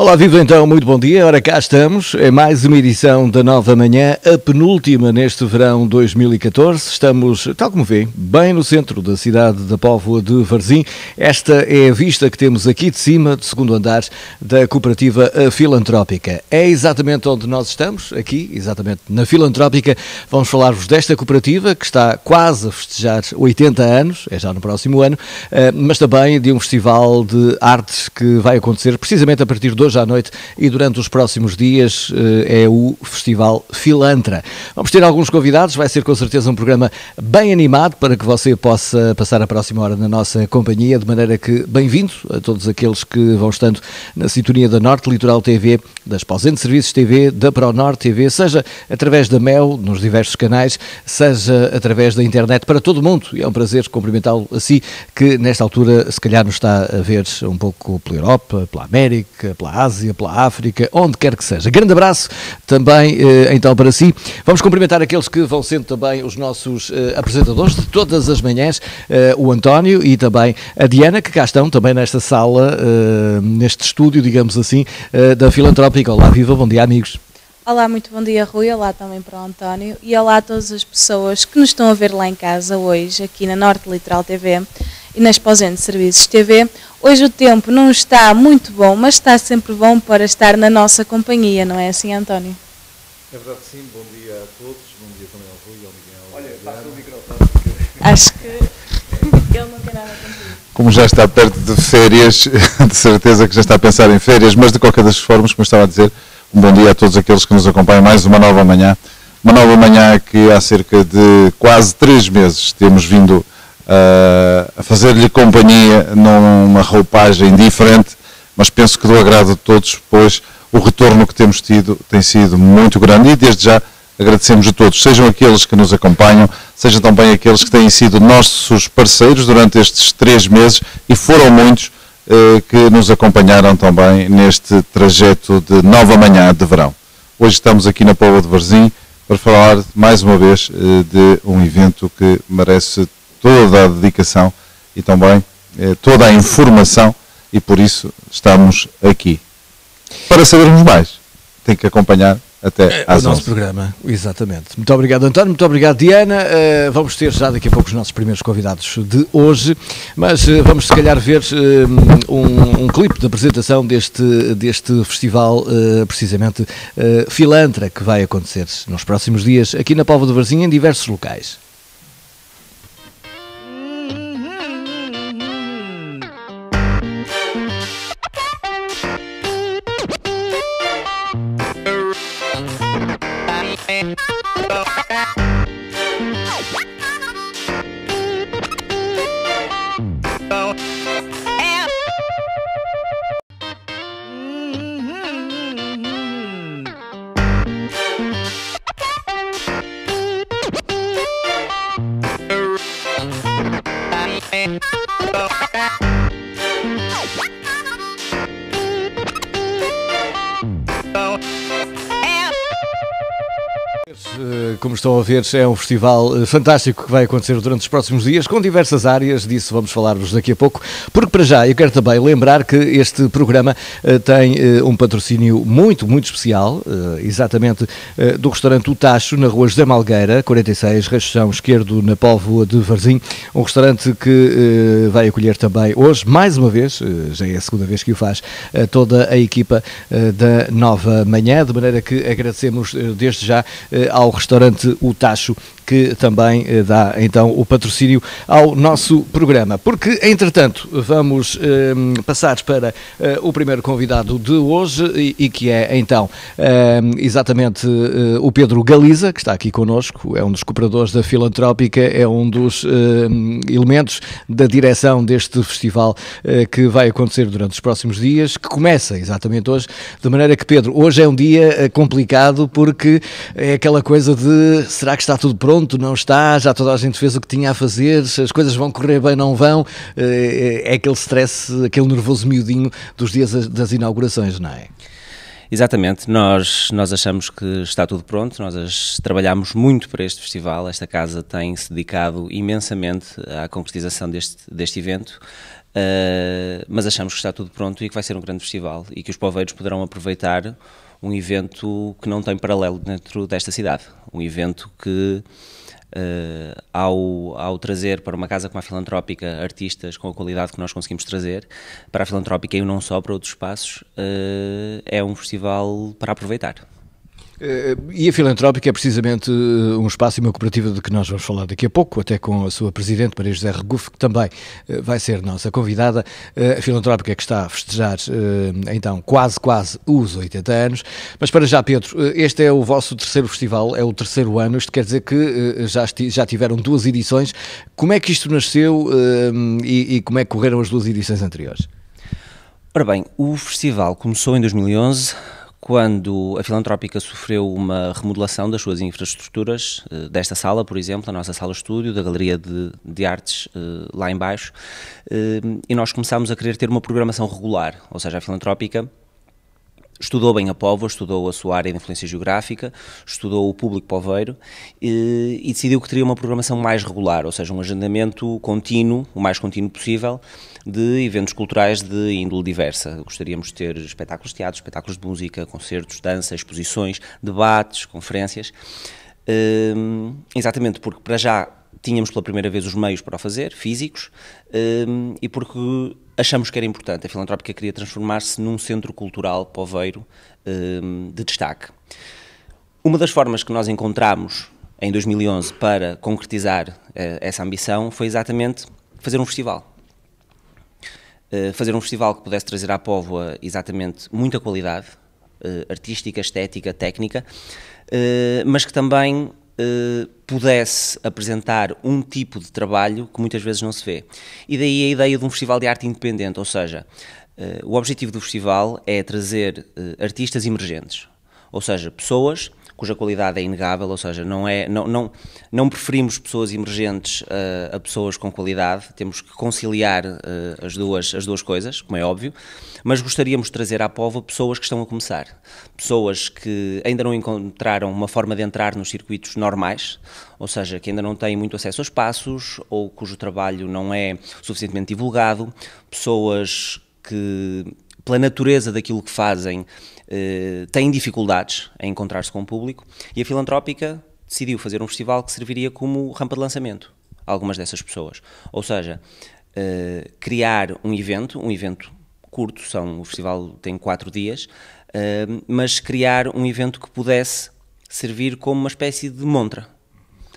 Olá, vivo então, muito bom dia. Ora cá estamos, é mais uma edição da Nova Manhã, a penúltima neste verão 2014. Estamos, tal como vê, bem no centro da cidade da Póvoa de Varzim. Esta é a vista que temos aqui de cima, de segundo andar, da Cooperativa Filantrópica. É exatamente onde nós estamos, aqui, exatamente na Filantrópica. Vamos falar-vos desta cooperativa que está quase a festejar 80 anos, é já no próximo ano, eh, mas também de um festival de artes que vai acontecer precisamente a partir de hoje à noite e durante os próximos dias eh, é o Festival Filantra. Vamos ter alguns convidados, vai ser com certeza um programa bem animado para que você possa passar a próxima hora na nossa companhia, de maneira que bem-vindo a todos aqueles que vão estando na sintonia da Norte Litoral TV, das pausentes Serviços TV, da ProNorte TV, seja através da MEL, nos diversos canais, seja através da internet para todo o mundo. E é um prazer cumprimentá-lo assim, que nesta altura se calhar nos está a ver um pouco pela Europa, pela América, pela Ásia, pela África, onde quer que seja. Grande abraço também eh, então para si. Vamos cumprimentar aqueles que vão sendo também os nossos eh, apresentadores de todas as manhãs, eh, o António e também a Diana, que cá estão também nesta sala, neste estúdio, digamos assim, da Filantrópica. Olá, viva, bom dia, amigos. Olá, muito bom dia, Rui. Olá também para o António. E olá a todas as pessoas que nos estão a ver lá em casa hoje, aqui na Norte Litoral TV e nas Exposente Serviços TV, Hoje o tempo não está muito bom, mas está sempre bom para estar na nossa companhia, não é assim, António? É verdade, sim. Bom dia a todos. Bom dia também ao Rui, ao Miguel. Olha, passa o microfone. Acho que ele não tem nada a contigo. Como já está perto de férias, de certeza que já está a pensar em férias, mas de qualquer das formas, como estava a dizer, um bom dia a todos aqueles que nos acompanham. Mais uma nova manhã. Uma nova manhã que há cerca de quase três meses temos vindo a eh, a fazer-lhe companhia numa roupagem diferente, mas penso que do agrado de todos, pois o retorno que temos tido tem sido muito grande e desde já agradecemos a todos, sejam aqueles que nos acompanham, sejam também aqueles que têm sido nossos parceiros durante estes três meses e foram muitos eh, que nos acompanharam também neste trajeto de nova manhã de verão. Hoje estamos aqui na Póvoa de Varzim para falar mais uma vez eh, de um evento que merece toda a dedicação e também eh, toda a informação e por isso estamos aqui. Para sabermos mais, tem que acompanhar até é, às o nosso programa, exatamente. Muito obrigado, António. Muito obrigado, Diana. Uh, vamos ter já daqui a pouco os nossos primeiros convidados de hoje, mas uh, vamos se calhar ver uh, um, um clipe de apresentação deste, deste festival, precisamente Filantra, que vai acontecer nos próximos dias aqui na Póvoa do Varzim, em diversos locais. Eh, como estão a ver, é um festival eh, fantástico que vai acontecer durante os próximos dias, com diversas áreas, disso vamos falar-vos daqui a pouco, porque para já eu quero também lembrar que este programa eh, tem um patrocínio muito, muito especial, exatamente do restaurante O Tacho, na rua José Malgueira, 46, Rachão Esquerdo, na Póvoa de Varzim, um restaurante que vai acolher também hoje, mais uma vez, já é a segunda vez que o faz, toda a equipa da Nova Manhã, de maneira que agradecemos desde já ao restaurante O Tacho, que também eh, dá então o patrocínio ao nosso programa. Porque, entretanto, vamos eh, passar para eh, o primeiro convidado de hoje e, e que é então eh, exatamente eh, o Pedro Galiza, que está aqui connosco, é um dos cooperadores da Filantrópica, é um dos eh, elementos da direção deste festival que vai acontecer durante os próximos dias, que começa exatamente hoje, de maneira que, Pedro, hoje é um dia complicado porque é aquela coisa coisa de será que está tudo pronto? Não está? Já toda a gente fez o que tinha a fazer? As coisas vão correr bem? Não vão? Eh, é, é aquele stress, aquele nervoso miudinho dos dias das inaugurações, não é? Exatamente, nós, nós achamos que está tudo pronto, nós as, trabalhamos muito para este festival, esta casa tem-se dedicado imensamente à concretização deste, deste evento, uh, mas achamos que está tudo pronto e que vai ser um grande festival e que os poveiros poderão aproveitar um evento que não tem paralelo dentro desta cidade. Um evento que, uh, ao, ao trazer para uma casa como a filantrópica artistas com a qualidade que nós conseguimos trazer, para a filantrópica e não só para outros espaços, uh, é um festival para aproveitar. Eh, e a Filantrópica é precisamente eh, um espaço e uma cooperativa de que nós vamos falar daqui a pouco, até com a sua presidente, Maria José Regufe, que também eh, vai ser nossa convidada. A Filantrópica que está a festejar, então, quase, quase os 80 anos. Mas para já, Pedro, este é o vosso terceiro festival, é o terceiro ano, isto quer dizer que já, já tiveram duas edições. Como é que isto nasceu e, e como é que correram as duas edições anteriores? Ora bem, o festival começou em 2011 quando a Filantrópica sofreu uma remodelação das suas infraestruturas, eh, desta sala, por exemplo, a nossa sala estúdio, da Galeria de, de Artes eh, lá embaixo, eh, e nós começámos a querer ter uma programação regular, ou seja, a Filantrópica Estudou bem a povo, estudou a sua área de influência geográfica, estudou o público poveiro e, eh, e, decidiu que teria uma programação mais regular, ou seja, um agendamento contínuo, o mais contínuo possível, de eventos culturais de índole diversa. Gostaríamos de ter espetáculos de teatro, espetáculos de música, concertos, dança, exposições, debates, conferências. Um, ehm, exatamente, porque para já tínhamos pela primeira vez os meios para o fazer, físicos, hum, e porque achamos que era importante. A Filantrópica queria transformar-se num centro cultural poveiro hum, de destaque. Uma das formas que nós encontramos em 2011 para concretizar eh, essa ambição foi exatamente fazer um festival. Eh, fazer um festival que pudesse trazer à Póvoa exatamente muita qualidade eh, artística, estética, técnica, mas que também eh, pudesse apresentar um tipo de trabalho que muitas vezes não se vê. E daí a ideia de um festival de arte independente, ou seja, eh, o objetivo do festival é trazer eh, artistas emergentes, ou seja, pessoas cuja qualidade é inegável, ou seja, não, é, não, não, não preferimos pessoas emergentes uh, a pessoas com qualidade, temos que conciliar uh, as, duas, as duas coisas, como é óbvio, mas gostaríamos de trazer à pova pessoas que estão a começar, pessoas que ainda não encontraram uma forma de entrar nos circuitos normais, ou seja, que ainda não têm muito acesso a espaços ou cujo trabalho não é suficientemente divulgado, pessoas que, pela natureza daquilo que fazem, eh, têm dificuldades em encontrar-se com o público e a filantrópica decidiu fazer um festival que serviria como rampa de lançamento a algumas dessas pessoas. Ou seja, eh, criar um evento, um evento curto, são, o festival tem quatro dias, eh, mas criar um evento que pudesse servir como uma espécie de montra.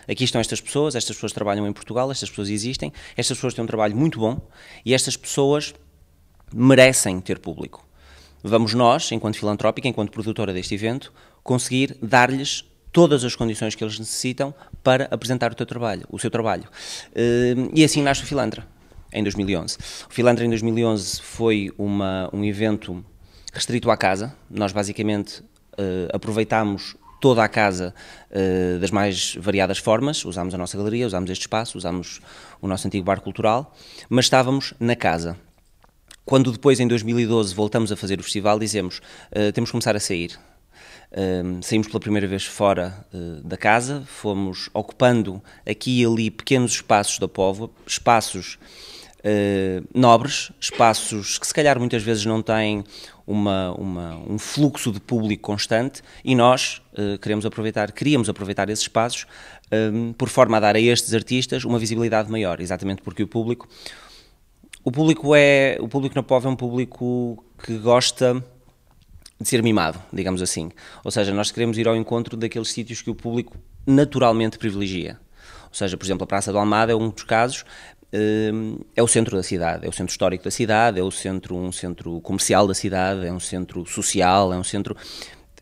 Aqui estão estas pessoas, estas pessoas trabalham em Portugal, estas pessoas existem, estas pessoas têm um trabalho muito bom e estas pessoas merecem ter público vamos nós, enquanto filantrópica, enquanto produtora deste evento, conseguir dar-lhes todas as condições que eles necessitam para apresentar o, teu trabalho, o seu trabalho. Hum, e assim nasce o Filantra, em 2011. O Filantra, em 2011, foi uma, um evento restrito à casa. Nós, basicamente, eh, aproveitámos toda a casa eh, das mais variadas formas. Usámos a nossa galeria, usámos este espaço, usámos o nosso antigo bar cultural, mas estávamos na casa. Quando depois, em 2012, voltamos a fazer o festival, dizemos: uh, temos que começar a sair. Um, ehm, saímos pela primeira vez fora uh, da casa, fomos ocupando aqui e ali pequenos espaços da Póvoa, espaços uh, nobres, espaços que se calhar muitas vezes não têm uma, uma, um fluxo de público constante e nós uh, queremos aproveitar, queríamos aproveitar esses espaços um, ehm, por forma a dar a estes artistas uma visibilidade maior, exatamente porque o público o público é o público na POV é um público que gosta de ser mimado, digamos assim. Ou seja, nós queremos ir ao encontro daqueles sítios que o público naturalmente privilegia. Ou seja, por exemplo, a Praça do Almada é um dos casos, hum, é o centro da cidade, é o centro histórico da cidade, é o centro, um centro comercial da cidade, é um centro social, é um centro.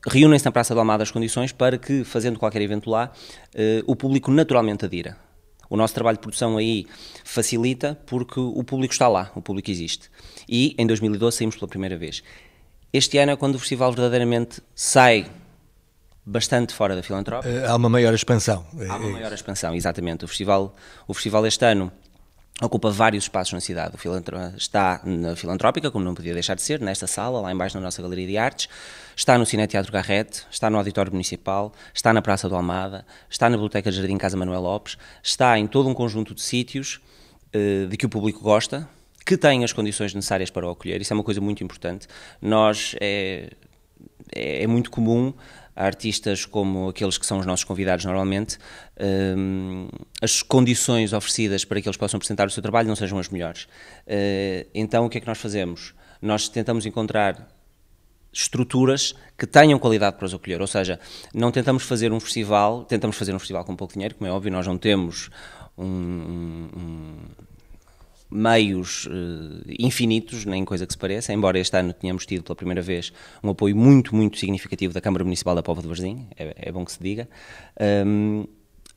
Reúnem-se na Praça do Almada as condições para que, fazendo qualquer evento lá, hum, o público naturalmente adira o nosso trabalho de produção aí facilita porque o público está lá, o público existe. E em 2012 saímos pela primeira vez. Este ano é quando o festival verdadeiramente sai bastante fora da filantrópica. Eh, há uma maior expansão. É há uma maior expansão, exatamente. O festival, o festival este ano ocupa vários espaços na cidade. Está na Filantrópica, como não podia deixar de ser, nesta sala, lá embaixo na nossa Galeria de Artes, está no Cine Teatro Garrete, está no Auditório Municipal, está na Praça do Almada, está na Biblioteca de Jardim Casa Manuel Lopes, está em todo um conjunto de sítios eh, de que o público gosta, que têm as condições necessárias para o acolher. Isso é uma coisa muito importante. Nós eh, é, é muito comum a artistas como aqueles que são os nossos convidados normalmente, um, as condições oferecidas para que eles possam apresentar o seu trabalho não sejam as melhores. Uh, então, o que é que nós fazemos? Nós tentamos encontrar estruturas que tenham qualidade para os acolher, ou seja, não tentamos fazer um festival, tentamos fazer um festival com pouco dinheiro, como é óbvio, nós não temos um, um meios uh, infinitos, nem coisa que se pareça, embora este ano tenhamos tido pela primeira vez um apoio muito, muito significativo da Câmara Municipal da Póvoa de Varzim, é, é, bom que se diga. Um,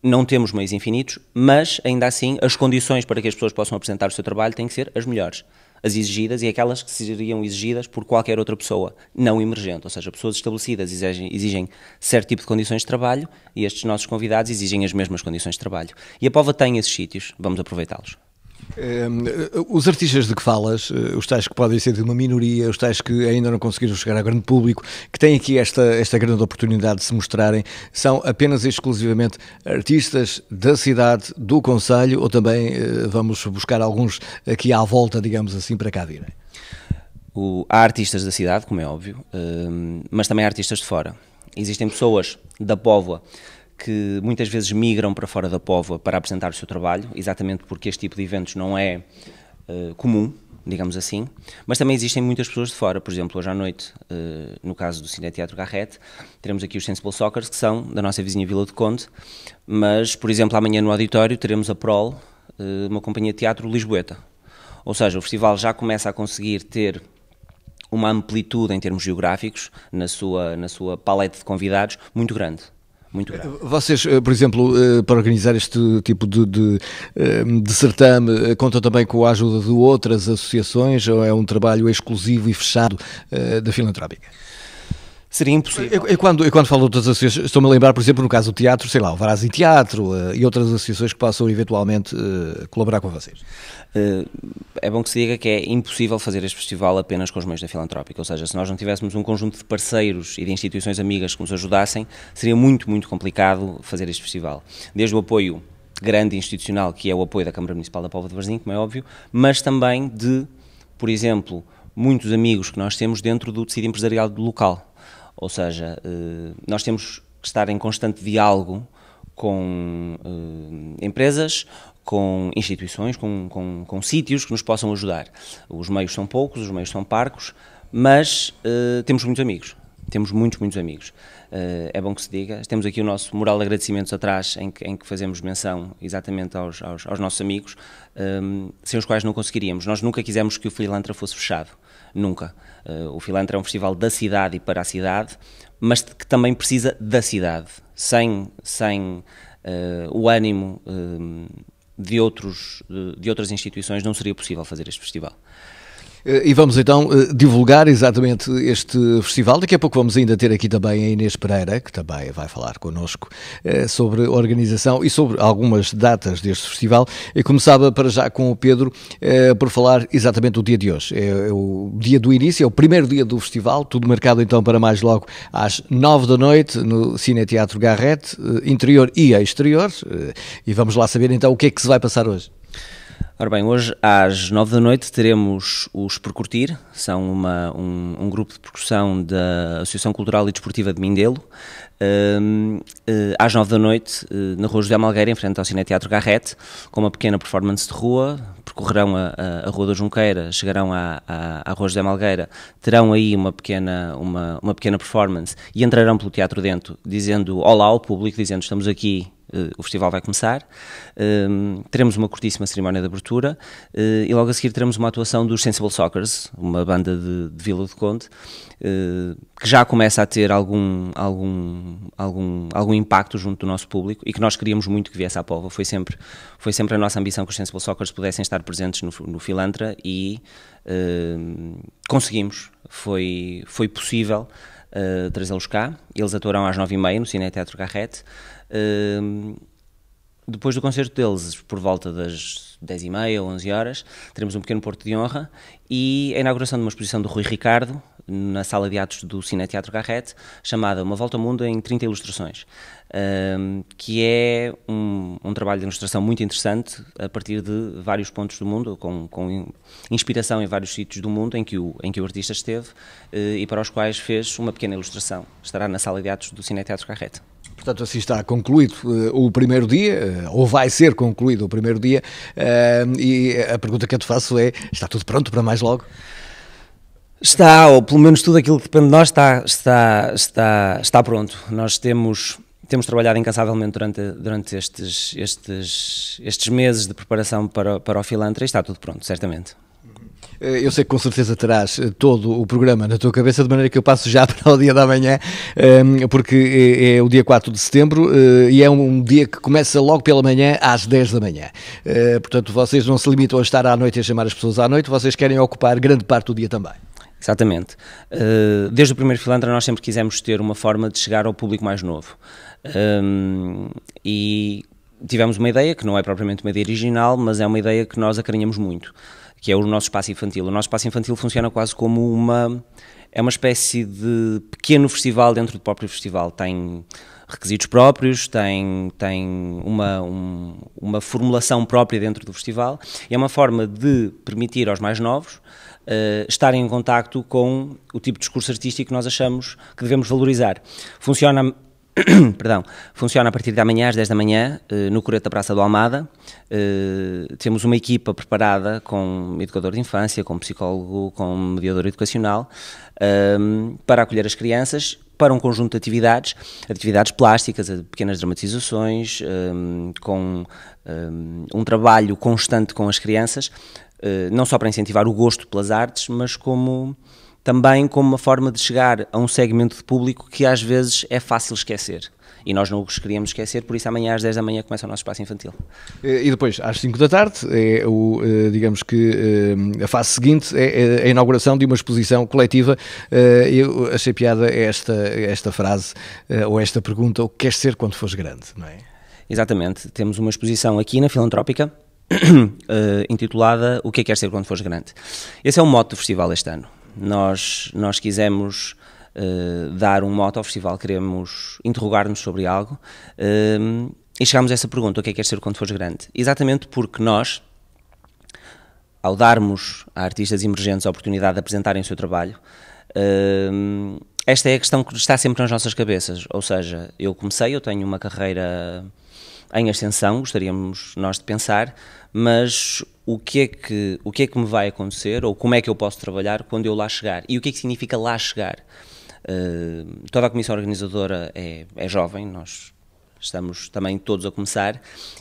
não temos meios infinitos, mas ainda assim as condições para que as pessoas possam apresentar o seu trabalho têm que ser as melhores. As exigidas e aquelas que seriam exigidas por qualquer outra pessoa não emergente, ou seja, pessoas estabelecidas exigem, exigem certo tipo de condições de trabalho e estes nossos convidados exigem as mesmas condições de trabalho. E a Pova tem esses sítios, vamos aproveitá-los. Ehm, os artistas de que falas, eh, os tais que podem ser de uma minoria, os tais que ainda não conseguiram chegar ao grande público, que têm aqui esta, esta grande oportunidade de se mostrarem, são apenas e exclusivamente artistas da cidade, do Conselho, ou também eh, vamos buscar alguns aqui à volta, digamos assim, para cá virem? O, há artistas da cidade, como é óbvio, ehm, mas também há artistas de fora. Existem pessoas da Póvoa que muitas vezes migram para fora da Póvoa para apresentar o seu trabalho, exatamente porque este tipo de eventos não é uh, comum, digamos assim, mas também existem muitas pessoas de fora, por exemplo, hoje à noite, uh, no caso do Cine Teatro Garrett, teremos aqui os Sensible Soccer, que são da nossa vizinha Vila de Conde, mas, por exemplo, amanhã no auditório teremos a Prol, uh, uma companhia de teatro lisboeta, ou seja, o festival já começa a conseguir ter uma amplitude em termos geográficos, na sua, na sua paleta de convidados, muito grande muito eh, grave. Vocês, eh, por exemplo, eh, para organizar este tipo de, de, de certame, contam também com a ajuda de outras associações ou é um trabalho exclusivo e fechado da filantrópica? seria impossível. Eu, quando, eu quando falo de outras associações, estou-me a lembrar, por exemplo, no caso do teatro, sei lá, o Varazzi Teatro uh, e outras associações que possam eventualmente uh, colaborar com vocês. Uh, é bom que se diga que é impossível fazer este festival apenas com os meios da filantrópica, ou seja, se nós não tivéssemos um conjunto de parceiros e de instituições amigas que nos ajudassem, seria muito, muito complicado fazer este festival. Desde o apoio grande institucional, que é o apoio da Câmara Municipal da Póvoa de Varzim, como é óbvio, mas também de, por exemplo, muitos amigos que nós temos dentro do tecido empresarial local ou seja, eh, nós temos que estar em constante diálogo com eh, empresas, com instituições, com, com, com sítios que nos possam ajudar. Os meios são poucos, os meios são parcos, mas eh, temos muitos amigos temos muitos, muitos amigos. é bom que se diga. Temos aqui o nosso mural de agradecimentos atrás, em que, em que fazemos menção exatamente aos, aos, aos nossos amigos, sem os quais não conseguiríamos. Nós nunca quisemos que o Filantra fosse fechado nunca. Eh, o Filantra é um festival da cidade e para a cidade, mas que também precisa da cidade, sem, sem eh, o ânimo eh, de, outros, de outras instituições não seria possível fazer este festival. Eh, e vamos então eh, divulgar exatamente este festival. Daqui a pouco vamos ainda ter aqui também a Inês Pereira, que também vai falar connosco eh, sobre organização e sobre algumas datas deste festival. E começava para já com o Pedro por falar exatamente do dia de hoje. É, é o dia do início, é o primeiro dia do festival, tudo marcado então para mais logo às nove da noite no Cine Teatro Garrett, interior e exterior. E vamos lá saber então o que é que se vai passar hoje. Ora bem, hoje às nove da noite teremos os percurtir. são uma, um, um, grupo de percussão da Associação Cultural e Desportiva de Mindelo, um, eh, às nove da noite eh, na Rua José Malgueira, em frente ao Cine Teatro Garrete, com uma pequena performance de rua, percorrerão a, a, a Rua da Junqueira, chegarão à, Rua José Malgueira, terão aí uma pequena, uma, uma pequena performance e entrarão pelo teatro dentro, dizendo olá ao público, dizendo estamos aqui eh, o festival vai começar. Ehm, teremos uma curtíssima cerimónia de abertura eh, e logo a seguir teremos uma atuação dos Sensible Sockers, uma banda de, de Vila do Conde, eh, que já começa a ter algum, algum, algum, algum impacto junto do nosso público e que nós queríamos muito que viesse à Pova. Foi sempre, foi sempre a nossa ambição que os Sensible Sockers pudessem estar presentes no, no Filantra e ehm, conseguimos. Foi, foi possível uh, trazê-los cá. Eles atuarão às 9h30 no Cine Teatro Carrete. Uh, depois do concerto deles, por volta das 10h30 ou 11 horas, teremos um pequeno porto de honra e a inauguração de uma exposição do Rui Ricardo, na sala de atos do Cine Teatro Garrett, chamada Uma Volta ao Mundo em 30 Ilustrações, um, ehm, que é um, um, trabalho de ilustração muito interessante a partir de vários pontos do mundo, com, com inspiração em vários sítios do mundo em que o, em que o artista esteve uh, e para os quais fez uma pequena ilustração. Estará na sala de atos do Cine Teatro Garrett. Portanto, assim está concluído uh, o primeiro dia, uh, ou vai ser concluído o primeiro dia, uh, e a pergunta que eu te faço é: está tudo pronto para mais logo? Está, ou pelo menos tudo aquilo que depende de nós está, está, está, está pronto. Nós temos, temos trabalhado incansavelmente durante, durante estes, estes, estes meses de preparação para, para o Filantra e está tudo pronto, certamente. Eh, eu sei que com certeza terás eh, todo o programa na tua cabeça, de maneira que eu passo já para o dia da manhã, ehm, porque eh, é o dia 4 de setembro e é um dia que começa logo pela manhã, às 10 da manhã. Portanto, vocês não se limitam a estar à noite e a chamar as pessoas à noite, vocês querem ocupar grande parte do dia também. Exatamente. Uh, desde o primeiro Filantra nós sempre quisemos ter uma forma de chegar ao público mais novo. Um, ehm, e tivemos uma ideia, que não é propriamente uma ideia original, mas é uma ideia que nós acarinhamos muito, que é o nosso espaço infantil. O nosso espaço infantil funciona quase como uma... É uma espécie de pequeno festival dentro do próprio festival. Tem requisitos próprios, tem, tem uma, um, uma formulação própria dentro do festival. E é uma forma de permitir aos mais novos uh, eh, estarem em contacto com o tipo de discurso artístico que nós achamos que devemos valorizar. Funciona Perdão, funciona a partir de amanhã às 10 da manhã eh, no Coreto da Praça do Almada. Eh, temos uma equipa preparada com educador de infância, com psicólogo, com mediador educacional ehm, para acolher as crianças para um conjunto de atividades, atividades plásticas, pequenas dramatizações, ehm, com ehm, um trabalho constante com as crianças eh, não só para incentivar o gosto pelas artes, mas como também como uma forma de chegar a um segmento de público que às vezes é fácil esquecer. E nós não os queríamos esquecer, por isso amanhã às 10 da manhã começa o nosso espaço infantil. Eh, e depois, às 5 da tarde, é o, eh, digamos que a fase seguinte é, é a inauguração de uma exposição coletiva. Eu achei piada esta, esta frase, ou esta pergunta, o que queres ser quando fores grande, não é? Exatamente. Temos uma exposição aqui na Filantrópica, Eh, intitulada O que é que quer ser quando fores grande. Esse é o mote do festival este ano. Nós, nós quisemos uh, dar um mote ao festival, queremos interrogar-nos sobre algo uh, e chegámos a essa pergunta: o que é que quer ser quando fores grande? Exatamente porque nós, ao darmos a artistas emergentes a oportunidade de apresentarem o seu trabalho, uh, esta é a questão que está sempre nas nossas cabeças. Ou seja, eu comecei, eu tenho uma carreira em ascensão, gostaríamos nós de pensar, mas o que é que o que é que me vai acontecer ou como é que eu posso trabalhar quando eu lá chegar e o que é que significa lá chegar uh, toda a comissão organizadora é, é jovem nós estamos também todos a começar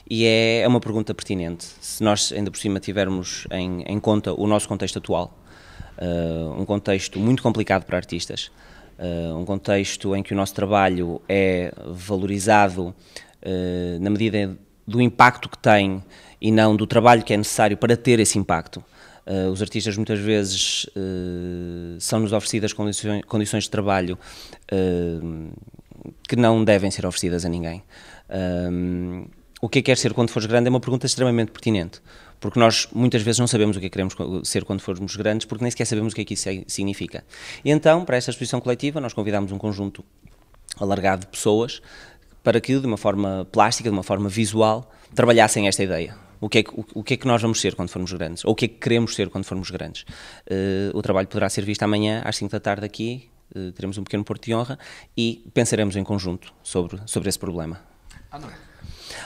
e é, é uma pergunta pertinente se nós ainda por cima tivermos em, em conta o nosso contexto atual uh, um contexto muito complicado para artistas uh, um contexto em que o nosso trabalho é valorizado na medida do impacto que tem e não do trabalho que é necessário para ter esse impacto. Uh, os artistas muitas vezes uh, são-nos oferecidas condições, condições de trabalho uh, que não devem ser oferecidas a ninguém. o que é que quer ser quando fores grande é uma pergunta extremamente pertinente, porque nós muitas vezes não sabemos o que é que queremos ser quando formos grandes, porque nem sequer sabemos o que é que isso significa. E então, para esta exposição coletiva, nós convidamos um conjunto alargado de pessoas para que, de uma forma plástica, de uma forma visual, trabalhassem esta ideia o que, é que, o, o que é que nós vamos ser quando formos grandes, ou o que é que queremos ser quando formos grandes. Uh, o trabalho poderá ser visto amanhã às 5 da tarde aqui, uh, teremos um pequeno porto de honra e pensaremos em conjunto sobre, sobre esse problema. À noite.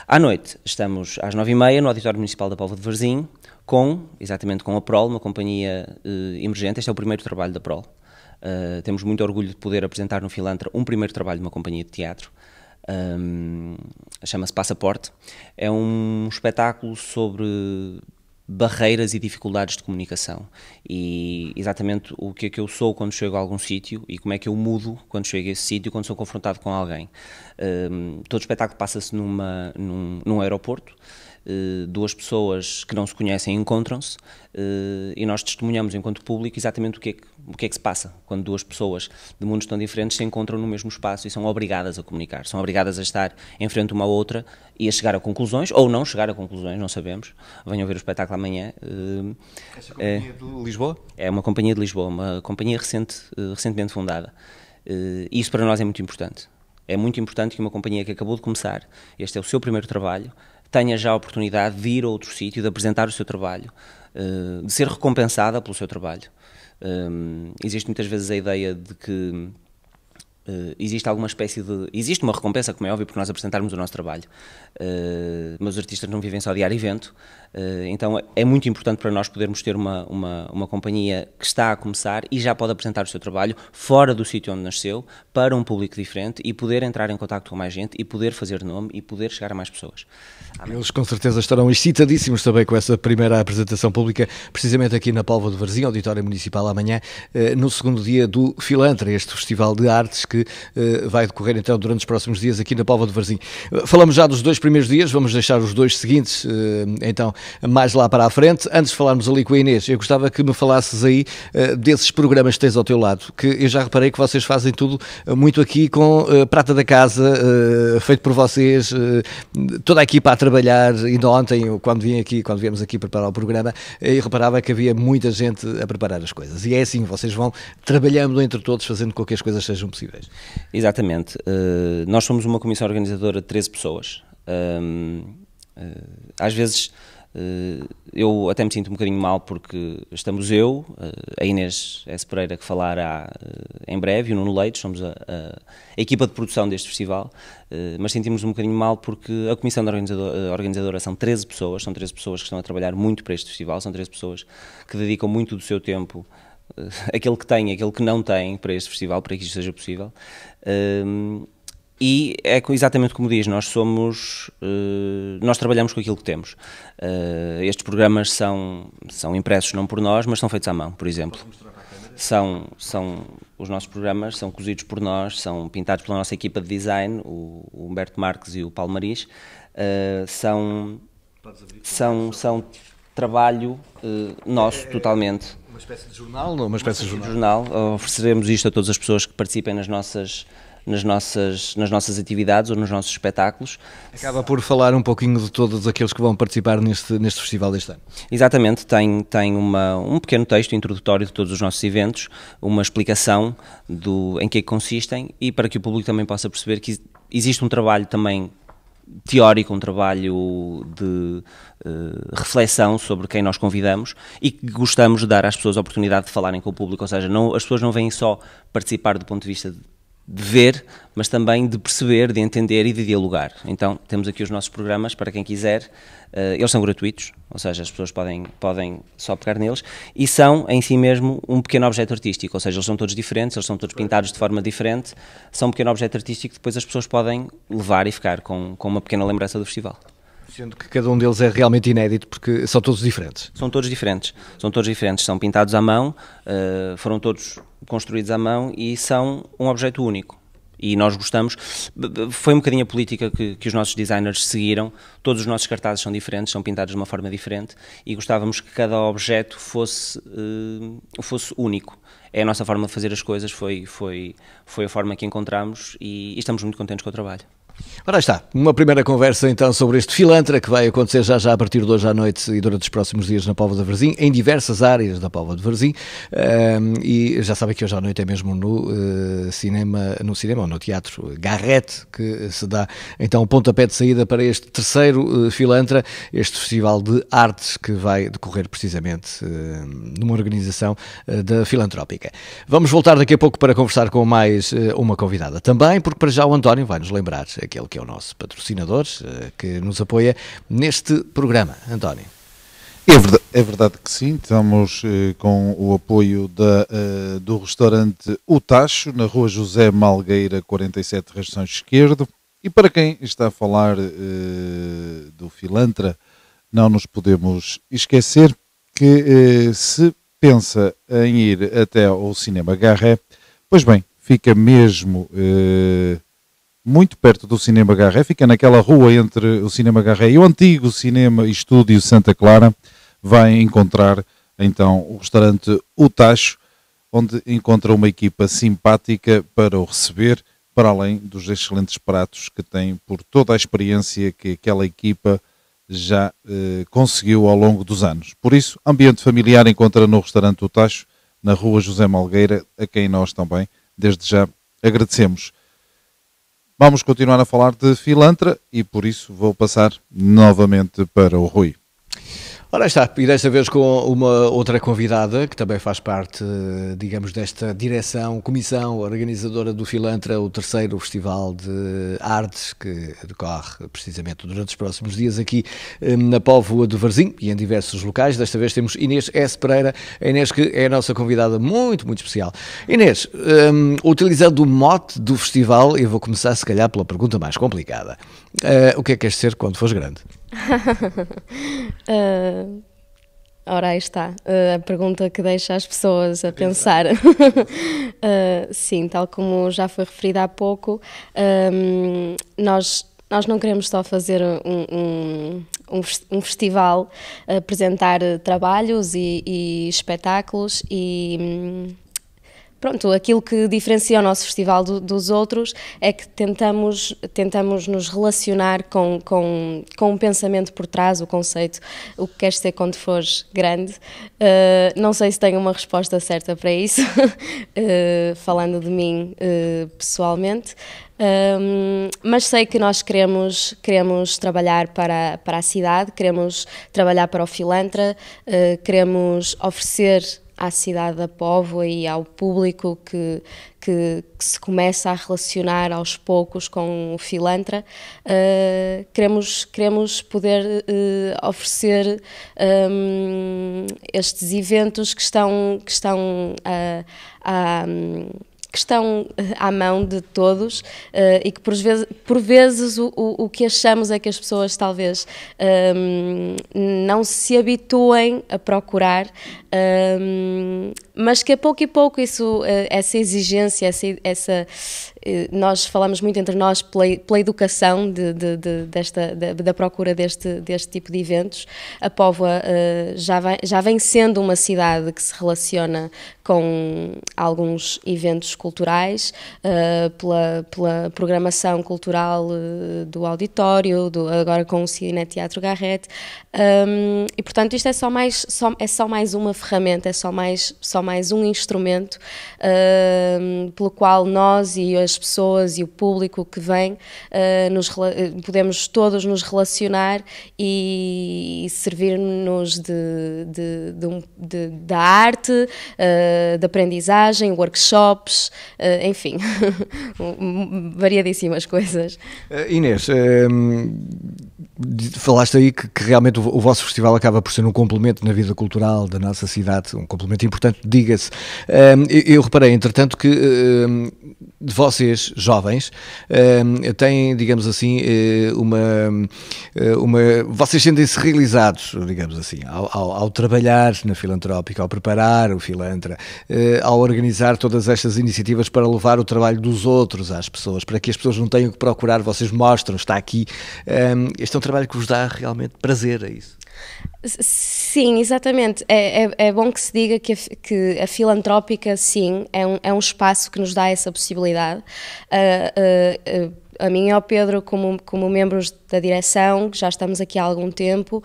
À noite, estamos às 9h30 no Auditório Municipal da Póvoa de Varzim, com, exatamente com a PROL, uma companhia uh, emergente. Este é o primeiro trabalho da PROL. temos muito orgulho de poder apresentar no Filantra um primeiro trabalho de uma companhia de teatro um, chama-se Passaporte. É um espetáculo sobre barreiras e dificuldades de comunicação e exatamente o que é que eu sou quando chego a algum sítio e como é que eu mudo quando chego a esse sítio quando sou confrontado com alguém um, todo o espetáculo passa-se numa num, num aeroporto uh, duas pessoas que não se conhecem encontram-se uh, e nós testemunhamos enquanto público exatamente o que é que o que é que se passa quando duas pessoas de mundos tão diferentes se encontram no mesmo espaço e são obrigadas a comunicar, são obrigadas a estar em frente uma à outra e a chegar a conclusões, ou não chegar a conclusões, não sabemos. Venham ver o espetáculo amanhã. Eh, Essa companhia é, de Lisboa? É uma companhia de Lisboa, uma companhia recente, eh, recentemente fundada. E isso para nós é muito importante. É muito importante que uma companhia que acabou de começar, este é o seu primeiro trabalho, tenha já a oportunidade de ir a outro sítio, de apresentar o seu trabalho, de ser recompensada pelo seu trabalho. Um, existe muitas vezes a ideia de que Uh, existe alguma espécie de. Existe uma recompensa, como é óbvio, por nós apresentarmos o nosso trabalho. Uh, mas os artistas não vivem só de ar e vento. Eh, então é muito importante para nós podermos ter uma, uma, uma companhia que está a começar e já pode apresentar o seu trabalho fora do sítio onde nasceu, para um público diferente e poder entrar em contato com mais gente e poder fazer nome e poder chegar a mais pessoas. Amém. Eles com certeza estarão excitadíssimos também com essa primeira apresentação pública, precisamente aqui na Palva do Varzim, Auditório Municipal, amanhã, eh, no segundo dia do Filantra, este festival de artes que eh, vai decorrer então durante os próximos dias aqui na Palva do Varzim. Falamos já dos dois primeiros dias, vamos deixar os dois seguintes então mais lá para a frente. Antes de falarmos ali com a Inês, eu gostava que me falasses aí eh, desses programas que tens ao teu lado, que eu já reparei que vocês fazem tudo eh, muito aqui com eh, prata da casa, feito por vocês, toda a equipa a trabalhar. Ainda ontem, quando vim aqui, quando viemos aqui preparar o programa, eu reparava que havia muita gente a preparar as coisas. E é assim, vocês vão trabalhando entre todos, fazendo com que as coisas sejam possíveis. Exatamente. nós somos uma comissão organizadora de 13 pessoas. às vezes eh, eu até me sinto um bocadinho mal porque estamos eu, eh, a Inês S. Pereira, que falará eh, em breve, e o Nuno Leite, somos a, a, equipa de produção deste festival, mas sentimos um bocadinho mal porque a comissão organizadora, organizadora são 13 pessoas, são 13 pessoas que estão a trabalhar muito para este festival, são 13 pessoas que dedicam muito do seu tempo aquele que têm aquele que não têm para este festival, para que isto seja possível. E é exatamente como diz, nós somos, eh, nós trabalhamos com aquilo que temos. Eh, estes programas são, são impressos não por nós, mas são feitos à mão, por exemplo. São, são, os nossos programas são cozidos por nós, são pintados pela nossa equipa de design, o, Humberto Marques e o Palmaris. Eh, são, são, são trabalho nosso é, é, é totalmente. Uma espécie de jornal, Uma espécie de jornal. Ofereceremos isto a todas as pessoas que participem nas nossas nas nossas, nas nossas atividades ou nos nossos espetáculos. Acaba por falar um pouquinho de todos aqueles que vão participar neste, neste festival deste ano. Exatamente, tem, tem uma, um pequeno texto introdutório de todos os nossos eventos, uma explicação do, em que é que consistem e para que o público também possa perceber que existe um trabalho também teórico, um trabalho de uh, reflexão sobre quem nós convidamos e que gostamos de dar às pessoas a oportunidade de falarem com o público, ou seja, não, as pessoas não vêm só participar do ponto de vista de de ver, mas também de perceber, de entender e de dialogar. Então, temos aqui os nossos programas para quem quiser. Eh, eles são gratuitos, ou seja, as pessoas podem, podem só pegar neles. E são, em si mesmo, um pequeno objeto artístico, ou seja, eles são todos diferentes, eles são todos pintados de forma diferente. São um pequeno objeto artístico que depois as pessoas podem levar e ficar com, com uma pequena lembrança do festival. Sendo que cada um deles é realmente inédito, porque são todos diferentes. São todos diferentes, são todos diferentes, são pintados à mão, eh, foram todos construídos à mão e são um objeto único. E nós gostamos. Foi um bocadinho a política que, que os nossos designers seguiram. Todos os nossos cartazes são diferentes, são pintados de uma forma diferente e gostávamos que cada objeto fosse, eh, fosse único é a nossa forma de fazer as coisas, foi, foi, foi a forma que encontramos e, e estamos muito contentes com o trabalho. Ora está, uma primeira conversa então sobre este filantra que vai acontecer já já a partir de hoje à noite e durante os próximos dias na Póvoa de Varzim, em diversas áreas da Póvoa de Varzim. Um, e já sabem que hoje à noite é mesmo no uh, cinema, no cinema ou no teatro Garrett que se dá então o pontapé de saída para este terceiro uh, filantra, este festival de artes que vai decorrer precisamente uh, numa organização da filantrópica. Vamos voltar daqui a pouco para conversar com mais uma convidada também, porque para já o António vai nos lembrar aquele que é o nosso patrocinador, eh, que nos apoia neste programa. António. É verdade, é verdade, que sim, estamos eh, com o apoio da, eh, do restaurante O Tacho, na rua José Malgueira, 47, Região Esquerdo. E para quem está a falar uh, do Filantra, não nos podemos esquecer que uh, se pensa em ir até ao Cinema Garré, pois bem, fica mesmo muito perto do Cinema Garré, fica naquela rua entre o Cinema Garré e o antigo Cinema e Estúdio Santa Clara, vai encontrar então o restaurante O Tacho, onde encontra uma equipa simpática para o receber, para além dos excelentes pratos que tem por toda a experiência que aquela equipa já eh, conseguiu ao longo dos anos. Por isso, ambiente familiar encontra no restaurante O Tacho, na rua José Malgueira, a quem nós também, desde já, agradecemos. Vamos continuar a falar de filantra e por isso vou passar novamente para o Rui. Ora está, e desta vez com uma outra convidada que também faz parte, digamos, desta direção, comissão organizadora do Filantra, o terceiro Festival de Artes, que decorre precisamente durante os próximos dias aqui eh, na Póvoa do Varzim e em diversos locais. Desta vez temos Inês S. Pereira, a Inês que é a nossa convidada muito, muito especial. Inês, um, ehm, utilizando o mote do festival, eu vou começar se calhar pela pergunta mais complicada. Uh, o que é que queres ser quando fores grande? uh, ora, aí está. Uh, a pergunta que deixa as pessoas a, pensar. uh, sim, tal como já foi referida há pouco, um, nós nós não queremos só fazer um, um, um, um festival, apresentar trabalhos e, e espetáculos e hum, pronto, aquilo que diferencia o nosso festival do, dos outros é que tentamos, tentamos nos relacionar com, com, com um pensamento por trás, o conceito, o que queres ser quando fores grande. Uh, não sei se tenho uma resposta certa para isso, uh, falando de mim uh, pessoalmente, um, ehm, mas sei que nós queremos, queremos trabalhar para, para a cidade, queremos trabalhar para o Filantra, queremos oferecer à cidade da Póvoa e ao público que, que, que, se começa a relacionar aos poucos com o Filantra, uh, queremos, queremos poder uh, oferecer um, ehm, estes eventos que estão, que estão eh, a. a um, que estão eh, à mão de todos eh, e que por vezes, por vezes o, o, que achamos é que as pessoas talvez ehm, não se habituem a procurar ehm, mas que a é pouco e pouco isso, eh, essa exigência, essa, essa eh, nós falamos muito entre nós pela, pela educação de, de, de, desta, da procura deste, deste tipo de eventos. A Póvoa eh, já, já vem sendo uma cidade que se relaciona com alguns eventos culturais, pela, pela programação cultural do auditório, do, agora com o Cine Teatro Garrett. e portanto isto é só mais, só, é só mais uma ferramenta, é só mais, só mais um instrumento uh, pelo qual nós e as pessoas e o público que vem uh, nos, podemos todos nos relacionar e, e servir-nos de, de, de, da arte, uh, ah, da aprendizagem, workshops, ah, enfim, variadíssimas coisas. Inês, falaste aí que, que realmente o, o vosso festival acaba por ser um complemento na vida cultural da nossa cidade, um complemento importante diga-se. eu reparei, entretanto, que vocês, jovens, têm, digamos assim, eh, uma. Eh, uma vocês sentem-se realizados, digamos assim, ao, ao, ao, trabalhar na filantrópica, ao preparar o Filantra, eh, ao organizar todas estas iniciativas para levar o trabalho dos outros às pessoas, para que as pessoas não tenham que procurar, vocês mostram, está aqui. este é um trabalho que vos dá realmente prazer é isso. Sim, exatamente. É, é, é, bom que se diga que a, que a filantrópica, sim, é um, é um espaço que nos dá essa possibilidade. Uh, uh, uh, a mim e ao Pedro, como, como membros da direção, que já estamos aqui há algum tempo, uh,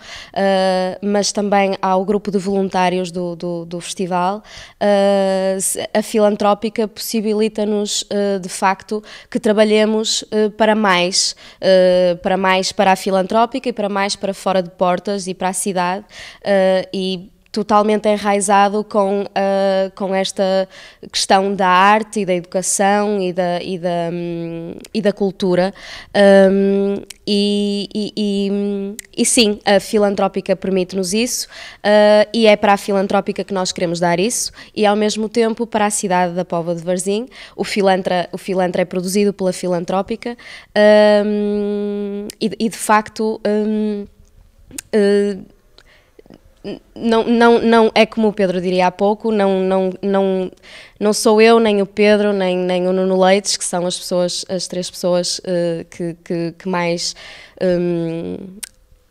mas também ao grupo de voluntários do, do, do festival, uh, a filantrópica possibilita-nos, uh, de facto, que trabalhemos para mais, para mais para a filantrópica e para mais para fora de portas e para a cidade, e totalmente enraizado com, uh, com esta questão da arte e da educação e da, e da, um, e da cultura. Um, e, e, e, e, sim, a filantrópica permite-nos isso, uh, e é para a filantrópica que nós queremos dar isso, e ao mesmo tempo para a cidade da Pova de Varzim. O filantra, o filantra é produzido pela filantrópica, um, e, de facto. Uh, não, não, não é como o Pedro diria há pouco, não, não, não, não sou eu, nem o Pedro, nem, nem o Nuno Leites, que são as pessoas, as três pessoas uh, que, que, que, mais um, uh,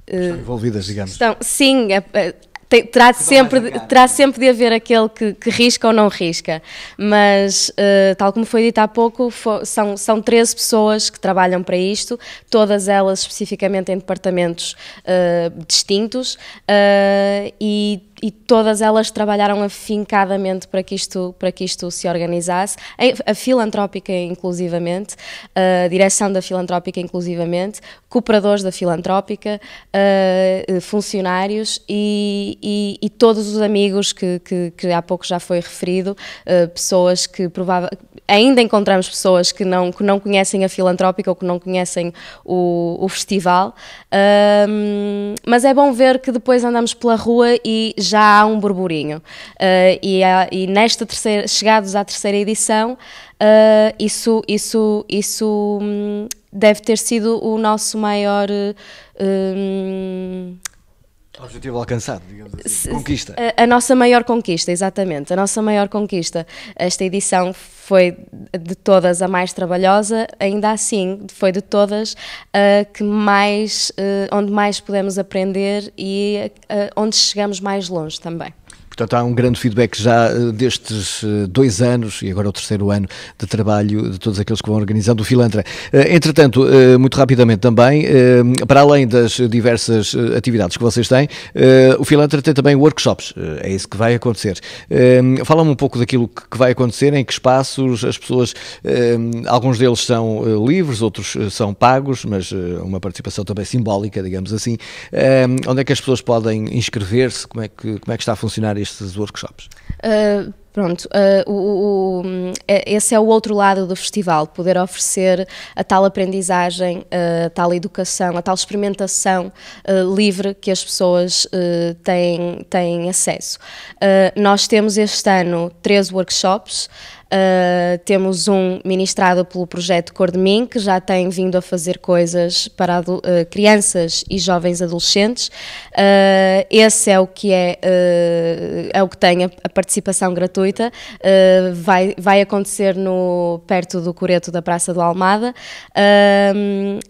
eh, estão envolvidas, digamos. Estão, sim, é, é, tem, terá, sempre, de, terá sempre de haver aquele que, que risca ou não risca. Mas, uh, tal como foi dito há pouco, for, são, são 13 pessoas que trabalham para isto, todas elas especificamente em departamentos uh, distintos, uh, e e todas elas trabalharam afincadamente para que isto, para que isto se organizasse, a filantrópica inclusivamente, a direção da filantrópica inclusivamente, cooperadores da filantrópica, funcionários e, e, e todos os amigos que, que, que, há pouco já foi referido, pessoas que provavelmente. ainda encontramos pessoas que não, que não conhecem a filantrópica ou que não conhecem o, o festival, mas é bom ver que depois andamos pela rua e já há um burburinho. Uh, e, há, e nesta terceira, chegados à terceira edição, uh, isso, isso, isso hum, deve ter sido o nosso maior. Eh, um, Objetivo alcançado, digamos assim. Conquista. A, a nossa maior conquista, exatamente. A nossa maior conquista. Esta edição foi foi de todas a mais trabalhosa, ainda assim foi de todas a eh, que mais, eh, onde mais podemos aprender e eh, onde chegamos mais longe também. Portanto, há um grande feedback já eh, destes eh, dois anos e agora o terceiro ano de trabalho de todos aqueles que vão organizando o Filantra. Eh, entretanto, muito rapidamente também, para além das diversas atividades que vocês têm, o Filantra tem também workshops. É isso que vai acontecer. Fala-me um pouco daquilo que vai acontecer, em que espaços as pessoas, alguns deles são livres, outros são pagos, mas uma participação também simbólica, digamos assim. Onde é que as pessoas podem inscrever-se? Como, é que, como é que está a funcionar estes workshops? Uh, pronto, uh, o, o, é, esse é o outro lado do festival, poder oferecer a tal aprendizagem, ah, a tal educação, a tal experimentação uh, livre que as pessoas têm, têm acesso. nós temos este ano 13 workshops. Uh, temos um ministrado pelo projeto Cor de Mim, que já tem vindo a fazer coisas para uh, crianças e jovens adolescentes. Uh, esse é o que é, é o que tem a, a participação gratuita. vai, vai acontecer no, perto do Coreto da Praça do Almada.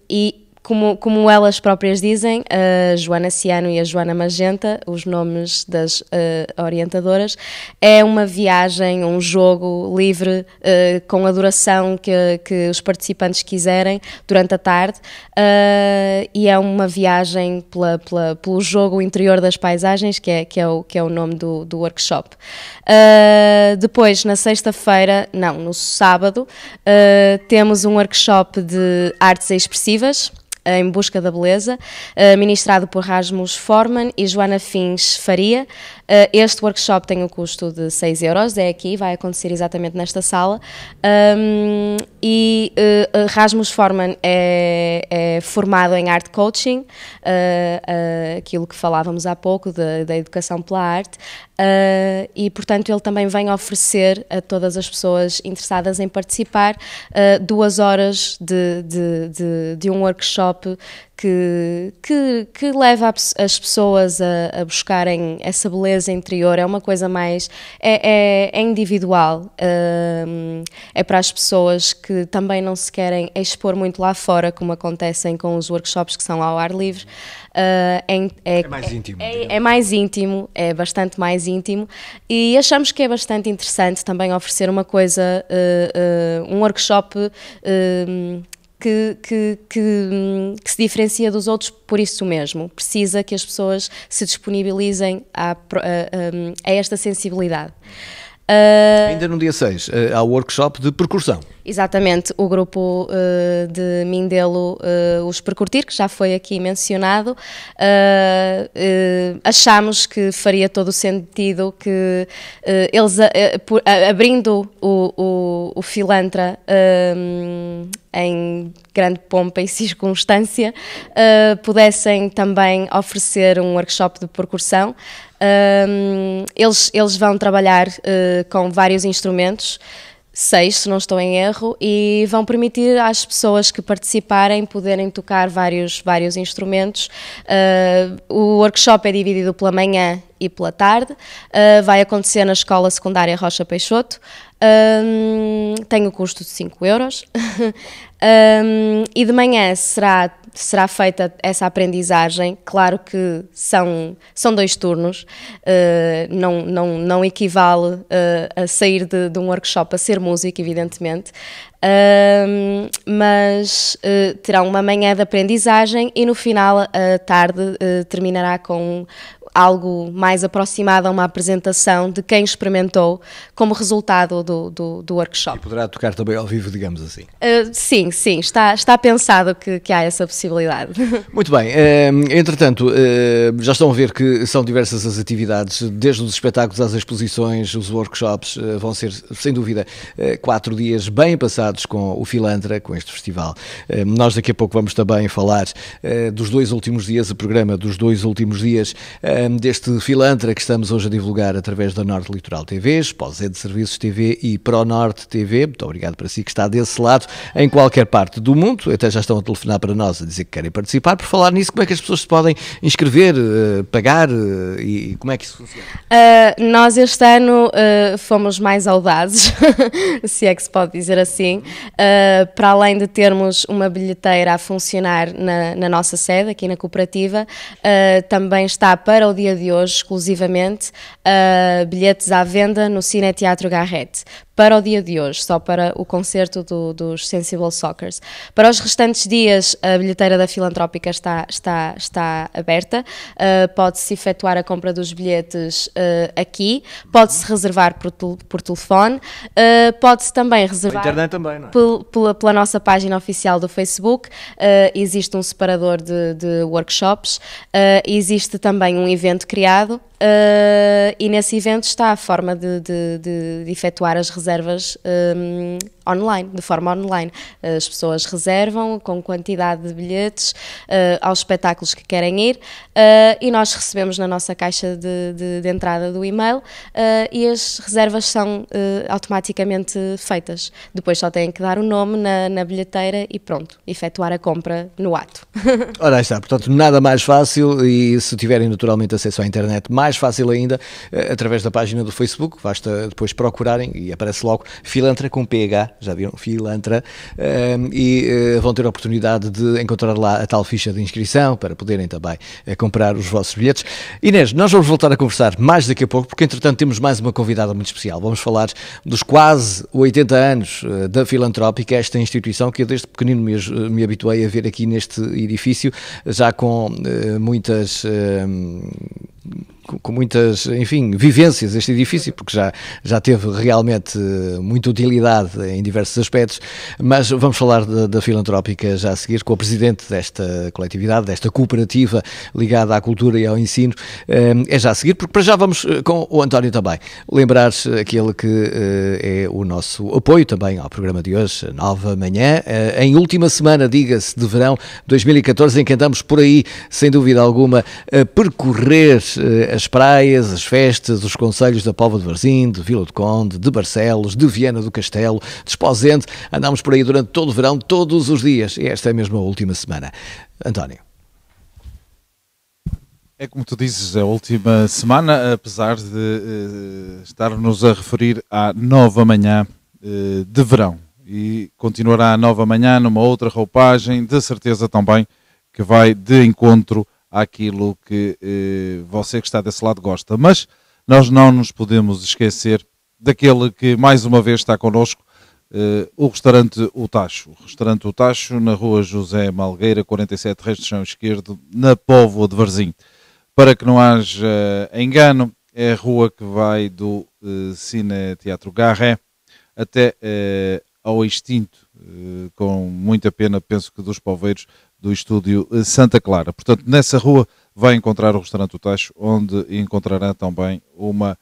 e como, como elas próprias dizem, a Joana Ciano e a Joana Magenta, os nomes das uh, orientadoras, é uma viagem, um jogo livre, uh, com a duração que, que os participantes quiserem durante a tarde, uh, e é uma viagem pela, pela, pelo jogo interior das paisagens, que é, que é, o, que é o nome do, do workshop. depois, na sexta-feira, não, no sábado, temos um workshop de artes expressivas em Busca da Beleza, eh, ministrado por Rasmus Forman e Joana Fins Faria. Eh, este workshop tem um custo de 6 euros, é aqui, vai acontecer exatamente nesta sala. Um, e uh, Rasmus Forman é, é, formado em art coaching, uh, uh, aquilo que falávamos há pouco de, da educação pela arte, e portanto ele também vem oferecer a todas as pessoas interessadas em participar duas horas de, de, de, de um workshop que, que, que leva as pessoas a, a, buscarem essa beleza interior. É uma coisa mais. é, é, é individual. é para as pessoas que também não se querem expor muito lá fora, como acontecem com os workshops que são ao ar livre. Uh, é, é, mais íntimo. É, é mais íntimo, é bastante mais íntimo. E achamos que é bastante interessante também oferecer uma coisa, uh, um workshop que, que, que, que, se diferencia dos outros por isso mesmo. Precisa que as pessoas se disponibilizem a, a, a esta sensibilidade. Uh... Ainda no dia 6, ah, há o workshop de percussão. Exatamente, o grupo uh, de Mindelo, uh, os Percurtir, que já foi aqui mencionado, uh, achamos que faria todo o sentido que eles, por, abrindo o, o, o Filantra em grande pompa e circunstância, pudessem também oferecer um workshop de percussão. eles, eles vão trabalhar com vários instrumentos seis, se não estou em erro, e vão permitir às pessoas que participarem poderem tocar vários, vários instrumentos. Uh, o workshop é dividido pela manhã e pela tarde, uh, vai acontecer na Escola Secundária Rocha Peixoto, um, ah, tem o custo de 5 euros, um, e de manhã será será feita essa aprendizagem. Claro que são, são dois turnos, uh, não, não, não equivale uh, a sair de, de, um workshop a ser músico, evidentemente, uh, mas eh, terá uma manhã de aprendizagem e no final a tarde terminará com algo mais aproximado a uma apresentação de quem experimentou como resultado do, do, do workshop. E poderá tocar também ao vivo, digamos assim. Uh, sim, sim, está, está pensado que, que há essa possibilidade. Muito bem, uh, entretanto, uh, já estão a ver que são diversas as atividades, desde os espetáculos às exposições, os workshops, eh, vão ser, sem dúvida, eh, quatro dias bem passados com o Filantra, com este festival. Ehm, nós daqui a pouco vamos também falar eh, dos dois últimos dias, o programa dos dois últimos dias um, deste filantra que estamos hoje a divulgar através da Norte Litoral TV, Esposé de Serviços TV e ProNorte TV. Muito obrigado para si que está desse lado, em qualquer parte do mundo. Até já estão a telefonar para nós a dizer que querem participar. Por falar nisso, como é que as pessoas se podem inscrever, uh, pagar uh, e como é que isso funciona? Eh, nós este ano fomos mais audazes, se é que se pode dizer assim, para além de termos uma bilheteira a funcionar na, na nossa sede, aqui na cooperativa, também está para o dia de hoje, exclusivamente, uh, bilhetes à venda no Cine Teatro Garrett para o dia de hoje, só para o concerto do, dos Sensible Sockers. Para os restantes dias, a bilheteira da Filantrópica está, está, está aberta. Uh, pode-se efetuar a compra dos bilhetes uh, aqui, pode-se reservar por, por telefone, uh, pode-se também reservar. Pela internet também, não é? pela, pela, nossa página oficial do Facebook. existe um separador de, de workshops, existe também um evento criado Uh, e nesse evento está a forma de, de, de, de efetuar as reservas um, online, de forma online. Eh, as pessoas reservam com quantidade de bilhetes uh, aos espetáculos que querem ir uh, e nós recebemos na nossa caixa de, de, de entrada do e-mail uh, e as reservas são automaticamente feitas. Depois só têm que dar o nome na, na bilheteira e pronto, efetuar a compra no ato. Ora está, portanto, nada mais fácil e se tiverem naturalmente acesso à internet, mais fácil ainda, através da página do Facebook, basta depois procurarem e aparece logo Filantra com PH já viram, filantra, ehm, e eh, vão ter a oportunidade de encontrar lá a tal ficha de inscrição para poderem também eh, comprar os vossos bilhetes. Inês, nós vamos voltar a conversar mais daqui a pouco, porque entretanto temos mais uma convidada muito especial. Vamos falar dos quase 80 anos eh, da Filantrópica, esta instituição que eu desde pequenino me, me habituei a ver aqui neste edifício, já com muitas. Ehm, com muitas, enfim, vivências este edifício, porque já, já teve realmente eh, muita utilidade em diversos aspectos, mas vamos falar da, da filantrópica já a seguir, com a presidente desta coletividade, desta cooperativa ligada à cultura e ao ensino, eh, é já a seguir, porque para já vamos eh, com o António também. Lembrar aquele que é o nosso apoio também ao programa de hoje, Nova Manhã, em última semana, diga-se, de verão 2014, em que andamos por aí, sem dúvida alguma, a percorrer as praias, as festas, os conselhos da Póvoa de Varzim, de Vila do Conde, de Barcelos, de Viana do Castelo, de Esposente. Andámos por aí durante todo o verão, todos os dias. E esta é mesmo a última semana. António. É como tu dizes, a última semana, apesar de uh, eh, estarmos a referir à nova manhã uh, de verão. E continuará a nova manhã numa outra roupagem, de certeza também, que vai de encontro àquilo que eh, você que está desse lado gosta. Mas nós não nos podemos esquecer daquele que mais uma vez está connosco, eh, o restaurante O Tacho. O restaurante O Tacho, na rua José Malgueira, 47 Reis de Chão Esquerdo, na Póvoa de Varzim. Para que não haja eh, engano, é a rua que vai do eh, Cine Teatro Garré até eh, ao extinto, eh, com muita pena, penso que dos poveiros, do estúdio eh, Santa Clara. Portanto, nessa rua vai encontrar o restaurante do Tacho, onde encontrará também uma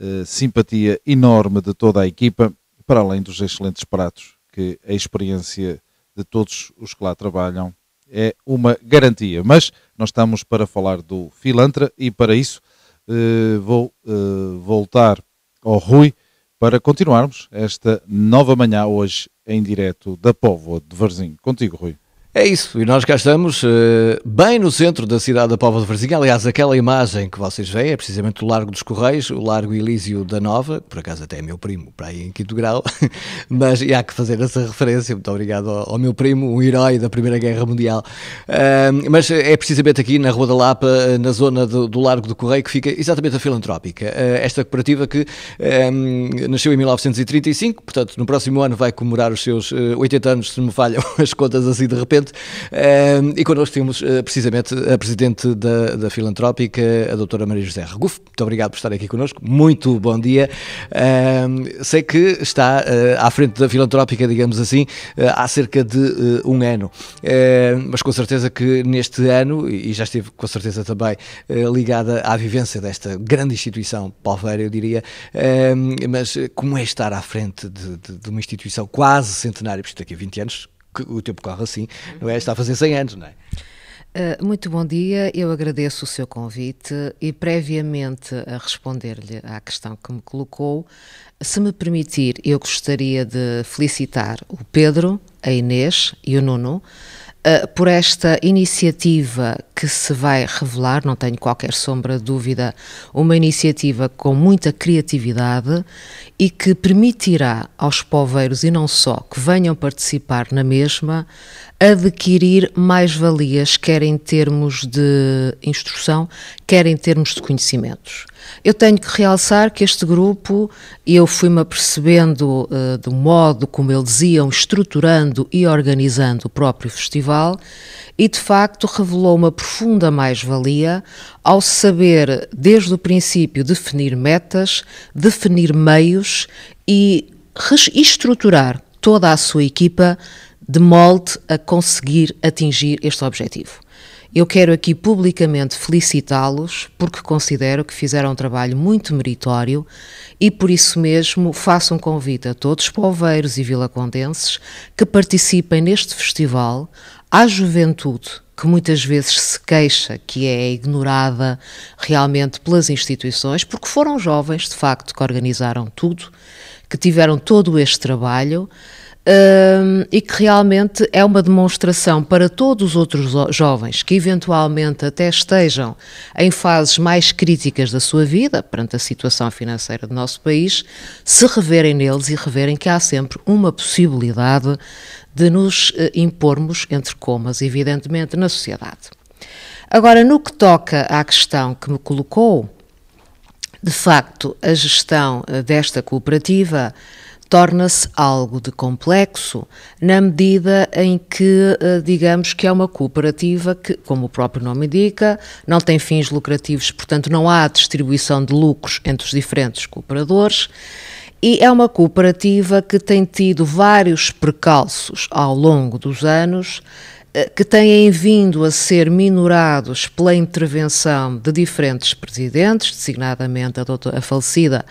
eh, simpatia enorme de toda a equipa, para além dos excelentes pratos que a experiência de todos os que lá trabalham é uma garantia. Mas nós estamos para falar do Filantra e para isso eh, vou voltar ao Rui para continuarmos esta nova manhã hoje em direto da Póvoa de Varzim. Contigo, Rui. É isso, e nós cá estamos, uh, bem no centro da cidade da Póvoa de Varzim. Aliás, aquela imagem que vocês veem é precisamente o Largo dos Correios, o Largo Elísio da Nova, por acaso até é meu primo, para aí em quinto grau, mas há que fazer essa referência. Muito obrigado ao, ao meu primo, um herói da Primeira Guerra Mundial. Uh, mas eh, é precisamente aqui na Rua da Lapa, eh, na zona do, do Largo do Correio, que fica exatamente a Filantrópica, uh, esta cooperativa que um, nasceu em 1935, portanto, no próximo ano vai comemorar os seus 80 anos, se me falham as contas assim de repente presidente. E connosco temos eh, precisamente a presidente da, da Filantrópica, a doutora Maria José Regufo. Muito obrigado por estar aqui connosco. Muito bom dia. Sei que está eh, à frente da Filantrópica, digamos assim, eh, há cerca de um ano. Mas com certeza que neste ano, e já estive com certeza também ligada à vivência desta grande instituição palveira, eu diria, mas como é estar à frente de, de, de uma instituição quase centenária, porque isto daqui a 20 anos, o tempo corre assim, não é? Uhum. Está a fazer 100 anos, não é? Ah, muito bom dia, eu agradeço o seu convite e, previamente a responder-lhe à questão que me colocou, se me permitir, eu gostaria de felicitar o Pedro, a Inês e o Nuno ah, por esta iniciativa que se vai revelar, não tenho qualquer sombra de dúvida, uma iniciativa com muita criatividade e que permitirá aos poveiros e não só que venham participar na mesma adquirir mais-valias, quer em termos de instrução, quer em termos de conhecimentos. Eu tenho que realçar que este grupo, eu fui-me apercebendo uh, do modo como eles iam estruturando e organizando o próprio festival, e de facto revelou uma profunda mais-valia ao saber, desde o princípio, definir metas, definir meios e estruturar toda a sua equipa de molde a conseguir atingir este objetivo. Eu quero aqui publicamente felicitá-los porque considero que fizeram um trabalho muito meritório e por isso mesmo faço um convite a todos os poveiros e vilacondenses que participem neste festival, à juventude que muitas vezes se queixa que é ignorada realmente pelas instituições, porque foram jovens de facto que organizaram tudo, que tiveram todo este trabalho um, e que realmente é uma demonstração para todos os outros jovens que eventualmente até estejam em fases mais críticas da sua vida, perante a situação financeira do nosso país, se reverem neles e reverem que há sempre uma possibilidade de nos eh, impormos entre comas, evidentemente, na sociedade. Agora, no que toca à questão que me colocou, de facto, a gestão eh, desta cooperativa torna-se algo de complexo na medida em que, eh, digamos, que é uma cooperativa que, como o próprio nome indica, não tem fins lucrativos, portanto, não há distribuição de lucros entre os diferentes cooperadores. E é uma cooperativa que tem tido vários precalços ao longo dos anos, eh, que têm vindo a ser minorados pela intervenção de diferentes presidentes, designadamente a, doutora, a falecida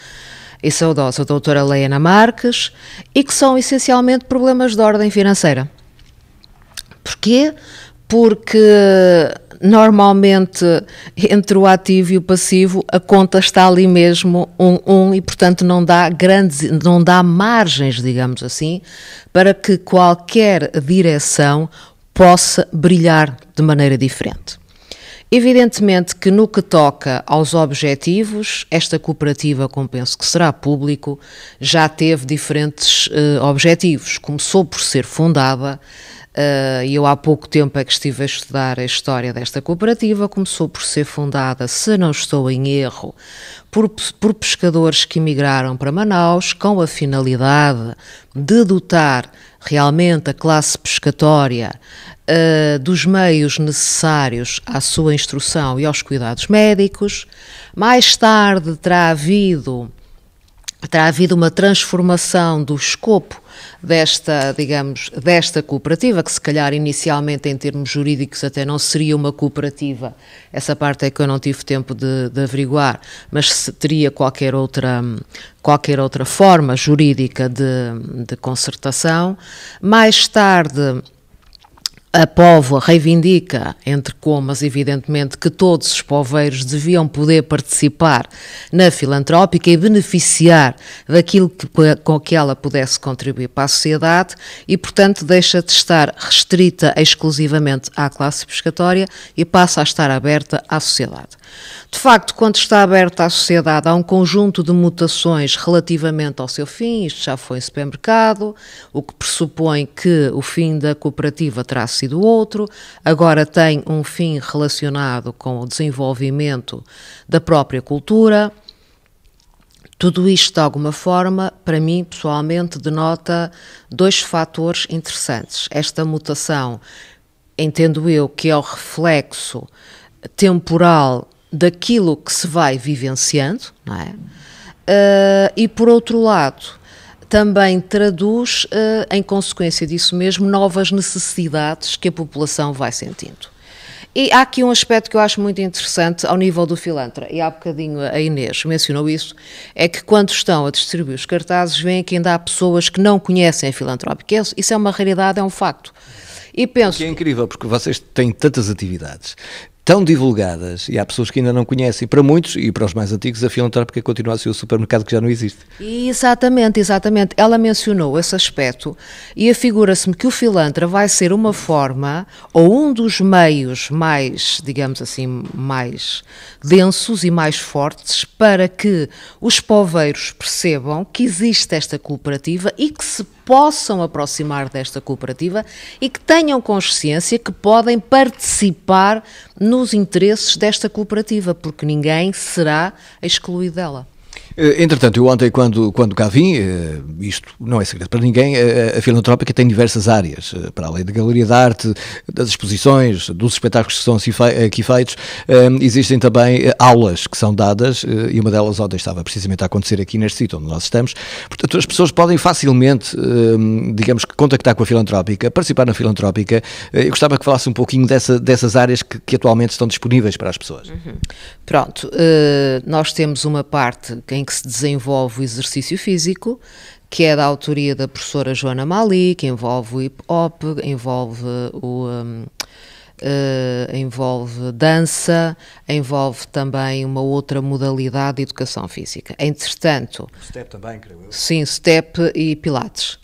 e saudosa doutora Leana Marques e que são essencialmente problemas de ordem financeira. Porquê? Porque normalmente entre o ativo e o passivo a conta está ali mesmo um, um e portanto não dá grandes não dá margens digamos assim para que qualquer direção possa brilhar de maneira diferente Evidentemente que no que toca aos objetivos, esta cooperativa, como penso que será público, já teve diferentes uh, objetivos. Começou por ser fundada, eh, e uh, eu há pouco tempo é que estive a estudar a história desta cooperativa, começou por ser fundada, se não estou em erro, por, por pescadores que emigraram para Manaus com a finalidade de dotar realmente a classe pescatória uh, dos meios necessários à sua instrução e aos cuidados médicos. Mais tarde terá havido terá havido uma transformação do escopo desta, digamos, desta cooperativa, que se calhar inicialmente em termos jurídicos até não seria uma cooperativa, essa parte é que eu não tive tempo de, de averiguar, mas teria qualquer outra, qualquer outra forma jurídica de, de concertação. Mais tarde a Póvoa reivindica, entre comas, evidentemente, que todos os poveiros deviam poder participar na filantrópica e beneficiar daquilo que, com que ela pudesse contribuir para a sociedade e, portanto, deixa de estar restrita exclusivamente à classe pescatória e passa a estar aberta à sociedade. De facto, quando está aberta à sociedade, há um conjunto de mutações relativamente ao seu fim, isto já foi em supermercado, o que pressupõe que o fim da cooperativa terá sido do outro, agora tem um fim relacionado com o desenvolvimento da própria cultura. Tudo isto, de alguma forma, para mim pessoalmente, denota dois fatores interessantes. Esta mutação, entendo eu, que é o reflexo temporal daquilo que se vai vivenciando, não é? Uh, e por outro lado, também traduz, eh, em consequência disso mesmo, novas necessidades que a população vai sentindo. E há aqui um aspecto que eu acho muito interessante ao nível do filantra, e há bocadinho a Inês mencionou isso, é que quando estão a distribuir os cartazes, veem que ainda há pessoas que não conhecem a filantrópica. Isso é uma realidade, é um facto. E penso... Que é incrível, porque vocês têm tantas atividades tão divulgadas e há pessoas que ainda não conhecem. Para muitos e para os mais antigos, a filantrópica continua a ser o supermercado que já não existe. Exatamente, exatamente. Ela mencionou esse aspecto e afigura-se-me que o filantra vai ser uma forma ou um dos meios mais, digamos assim, mais densos e mais fortes para que os poveiros percebam que existe esta cooperativa e que se possam aproximar desta cooperativa e que tenham consciência que podem participar nos interesses desta cooperativa, porque ninguém será excluído dela. Eh, entretanto, eu ontem, quando, quando cá vim, eh, isto não é segredo para ninguém, eh, a Filantrópica tem diversas áreas, para além da galeria de arte, das exposições, dos espetáculos que são aqui feitos, existem também aulas que são dadas, e uma delas ontem estava precisamente a acontecer aqui neste sítio onde nós estamos. Portanto, as pessoas podem facilmente, digamos que, contactar com a Filantrópica, participar na Filantrópica. Eu gostava que falasse um pouquinho dessa, dessas áreas que, que, atualmente estão disponíveis para as pessoas. Uhum. Pronto, nós temos uma parte que é em que se desenvolve o exercício físico, que é da autoria da professora Joana Mali, que envolve o hip-hop, envolve o... Um, Uh, eh, envolve dança, envolve também uma outra modalidade de educação física. Entretanto. Step também, creio eu. Sim, step e pilates.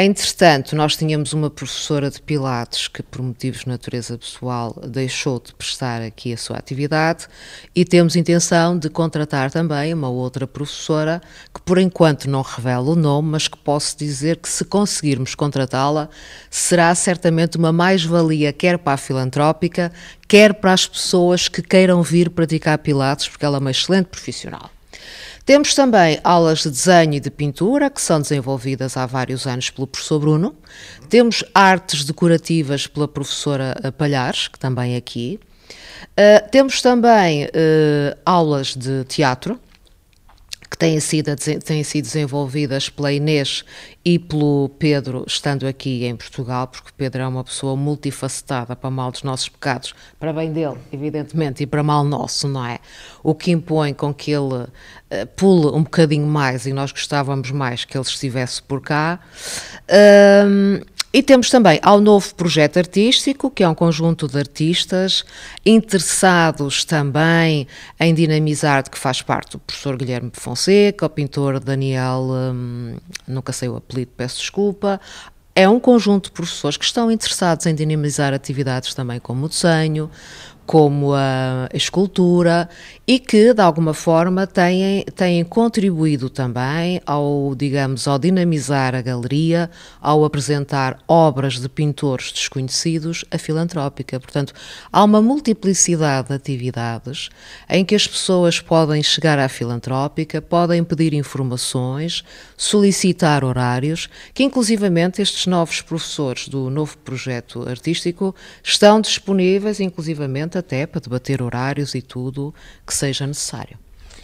Entretanto, nós tínhamos uma professora de Pilates que, por motivos de natureza pessoal, deixou de prestar aqui a sua atividade e temos intenção de contratar também uma outra professora que, por enquanto, não revela o nome, mas que posso dizer que, se conseguirmos contratá-la, será certamente uma mais-valia quer para a filantrópica, quer para as pessoas que queiram vir praticar Pilates, porque ela é uma excelente profissional. Temos também aulas de desenho e de pintura, que são desenvolvidas há vários anos pelo professor Bruno. Temos artes decorativas pela professora eh, Palhares, que também é aqui. Uh, temos também uh, aulas de teatro, que têm sido, têm sido desenvolvidas pela Inês e pelo Pedro, estando aqui em Portugal, porque o Pedro é uma pessoa multifacetada para mal dos nossos pecados, para bem dele, evidentemente, e para mal nosso, não é? O que impõe com que ele uh, pule um bocadinho mais e nós gostávamos mais que ele estivesse por cá. E temos também ao novo projeto artístico, que é um conjunto de artistas interessados também em dinamizar, de que faz parte o professor Guilherme Fonseca, o pintor Daniel, hum, nunca sei o apelido, peço desculpa, é um conjunto de professores que estão interessados em dinamizar atividades também como o desenho, como a escultura, e que, de alguma forma, têm, têm contribuído também ao, digamos, ao dinamizar a galeria, ao apresentar obras de pintores desconhecidos, a filantrópica. Portanto, há uma multiplicidade de atividades em que as pessoas podem chegar à filantrópica, podem pedir informações, solicitar horários, que inclusivamente estes novos professores do novo projeto artístico estão disponíveis, inclusivamente, até para debater horários e tudo que seja necessário.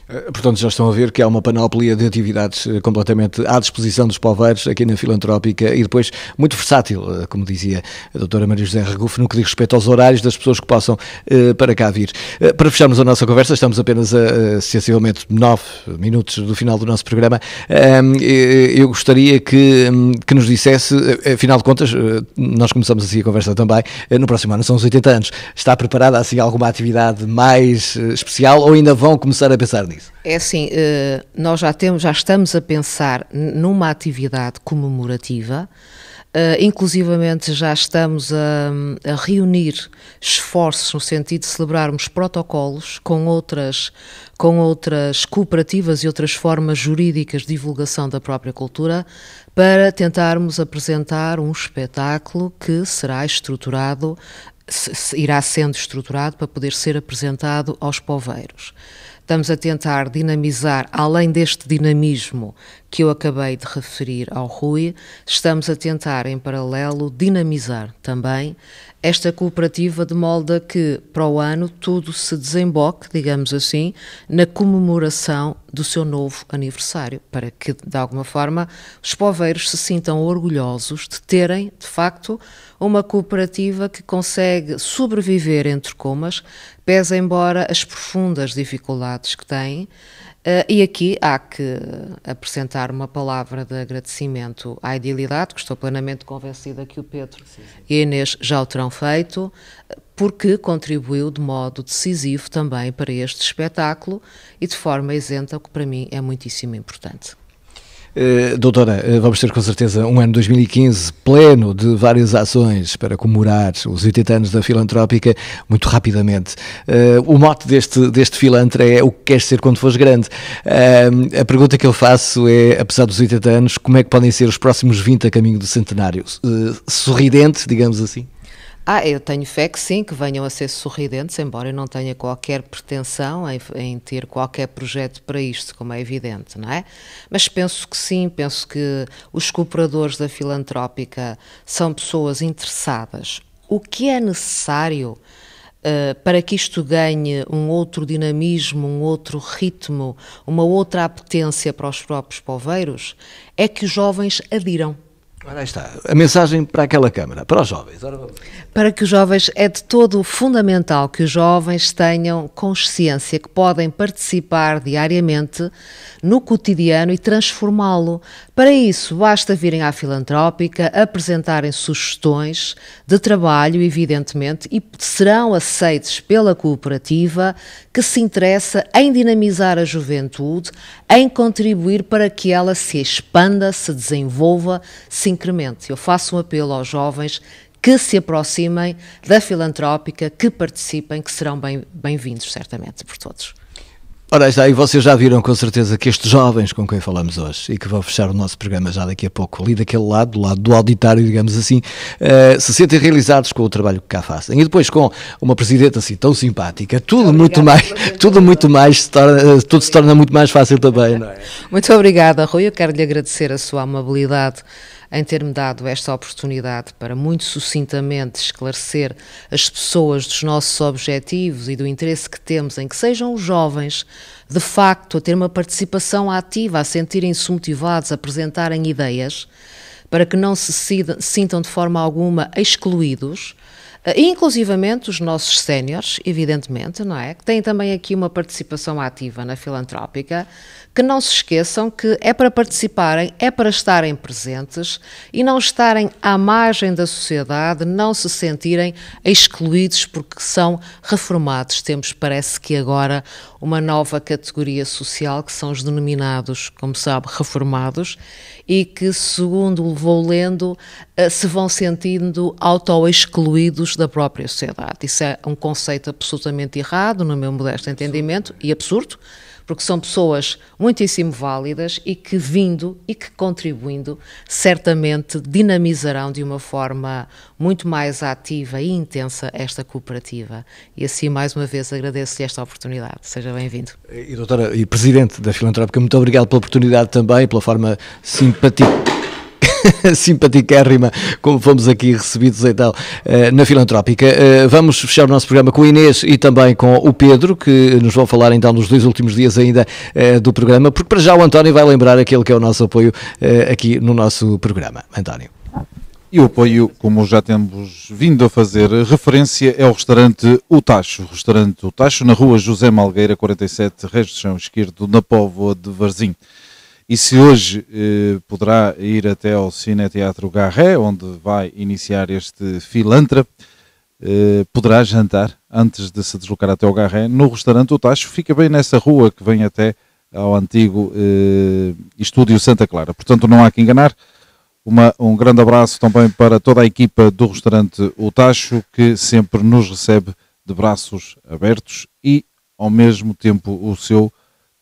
Eh, portanto, já estão a ver que há uma panóplia de atividades eh, completamente à disposição dos poveiros aqui na filantrópica e depois muito versátil, eh, como dizia a doutora Maria José Regufo, no que diz respeito aos horários das pessoas que possam uh, para cá vir. Uh, para fecharmos a nossa conversa, estamos apenas a, uh, sensivelmente nove minutos do final do nosso programa. eu gostaria que, um, que nos dissesse, afinal de contas, nós começamos assim a conversa também, no próximo ano são os 80 anos. Está preparada assim alguma atividade mais especial ou ainda vão começar a pensar nisso? É assim, eh, nós já temos, já estamos a pensar numa atividade comemorativa. Eh, inclusivamente já estamos a, a, reunir esforços no sentido de celebrarmos protocolos com outras, com outras cooperativas e outras formas jurídicas de divulgação da própria cultura para tentarmos apresentar um espetáculo que será estruturado, irá sendo estruturado para poder ser apresentado aos poveiros. Estamos a tentar dinamizar, além deste dinamismo que eu acabei de referir ao Rui, estamos a tentar, em paralelo, dinamizar também esta cooperativa de a que, para o ano, tudo se desemboque, digamos assim, na comemoração do seu novo aniversário, para que, de alguma forma, os poveiros se sintam orgulhosos de terem, de facto, uma cooperativa que consegue sobreviver entre comas, pesa embora as profundas dificuldades que tem. Uh, e aqui há que apresentar uma palavra de agradecimento à idealidade, que estou plenamente convencida que o Pedro sim, sim. e a Inês já o terão feito, porque contribuiu de modo decisivo também para este espetáculo e de forma isenta, o que para mim é muitíssimo importante. Eh, doutora, eh, vamos ter com certeza um ano 2015 pleno de várias ações para comemorar os 80 anos da filantrópica, muito rapidamente. Eh, o mote deste, deste filantra é o que queres ser quando fores grande. A pergunta que eu faço é, apesar dos 80 anos, como é que podem ser os próximos 20 a caminho do centenário? Sorridente, digamos assim? Ah, eu tenho fé que sim, que venham a ser sorridentes, embora eu não tenha qualquer pretensão em, em, ter qualquer projeto para isto, como é evidente, não é? Mas penso que sim, penso que os cooperadores da filantrópica são pessoas interessadas. O que é necessário uh, para que isto ganhe um outro dinamismo, um outro ritmo, uma outra apetência para os próprios poveiros, é que os jovens adiram Ora aí está, a mensagem para aquela Câmara, para os jovens. Para que os jovens é de todo fundamental que os jovens tenham consciência que podem participar diariamente no cotidiano e transformá-lo, para isso, basta virem à Filantrópica, apresentarem sugestões de trabalho, evidentemente, e serão aceitos pela cooperativa que se interessa em dinamizar a juventude, em contribuir para que ela se expanda, se desenvolva, se incremente. Eu faço um apelo aos jovens que se aproximem da filantrópica, que participem, que serão bem-vindos, bem certamente, por todos. Ora, está aí, vocês já viram com certeza que estes jovens com quem falamos hoje e que vão fechar o nosso programa já daqui a pouco, ali daquele lado, do lado do auditório, digamos assim, uh, se sentem realizados com o trabalho que cá fazem. E depois com uma presidenta assim tão simpática, tudo obrigada, muito mais, tudo muito mais, se torna, eh, tudo se torna muito mais fácil também, não é? Muito obrigada, Rui. Eu quero lhe agradecer a sua amabilidade em ter-me dado esta oportunidade para muito sucintamente esclarecer as pessoas dos nossos objetivos e do interesse que temos em que sejam os jovens, de facto, a ter uma participação ativa, a sentirem-se motivados, a apresentarem ideias, para que não se sintam de forma alguma excluídos. Eh, inclusivamente os nossos séniores, evidentemente, não é? Que têm também aqui uma participação ativa na filantrópica, que não se esqueçam que é para participarem, é para estarem presentes e não estarem à margem da sociedade, não se sentirem excluídos porque são reformados. Temos, parece que agora, uma nova categoria social que são os denominados, como sabe, reformados e que, segundo vou lendo, eh, se vão sentindo auto-excluídos da própria sociedade. Isso é um conceito absolutamente errado, no meu modesto entendimento, e absurdo porque são pessoas muitíssimo válidas e que, vindo e que contribuindo, certamente dinamizarão de uma forma muito mais ativa e intensa esta cooperativa. E assim, mais uma vez, agradeço-lhe esta oportunidade. Seja bem-vindo. E, doutora, e presidente da Filantrópica, muito obrigado pela oportunidade também, pela forma simpática. simpaticérrima, como fomos aqui recebidos então na Filantrópica. Eh, vamos fechar o nosso programa com o Inês e também com o Pedro, que nos vão falar então nos dois últimos dias ainda eh, do programa, porque para já o António vai lembrar aquele que é o nosso apoio aqui no nosso programa. António. E o apoio, como já temos vindo a fazer referência, é o restaurante O Tacho. O restaurante O Tacho, na rua José Malgueira, 47, Reis do Chão Esquerdo, na Póvoa de Varzim e se hoje eh, poderá ir até ao Cine Teatro Garré, onde vai iniciar este filantra, eh, poderá jantar antes de se deslocar até ao Garré no restaurante O Tacho, fica bem nessa rua que vem até ao antigo eh, Estúdio Santa Clara. Portanto, não há que enganar. Uma, um grande abraço também para toda a equipa do restaurante O Tacho, que sempre nos recebe de braços abertos e, ao mesmo tempo, o seu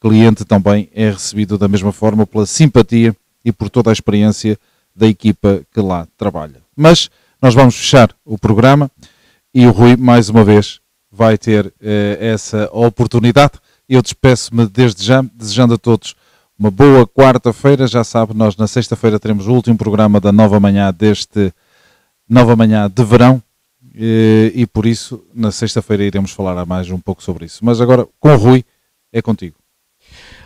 cliente também é recebido da mesma forma pela simpatia e por toda a experiência da equipa que lá trabalha. Mas nós vamos fechar o programa e o Rui, mais uma vez, vai ter eh, essa oportunidade. Eu despeço-me desde já, desejando a todos uma boa quarta-feira. Já sabe, nós na sexta-feira teremos o último programa da nova manhã deste nova manhã de verão. Eh, e por isso, na sexta-feira, iremos falar mais um pouco sobre isso. Mas agora, com o Rui, é contigo.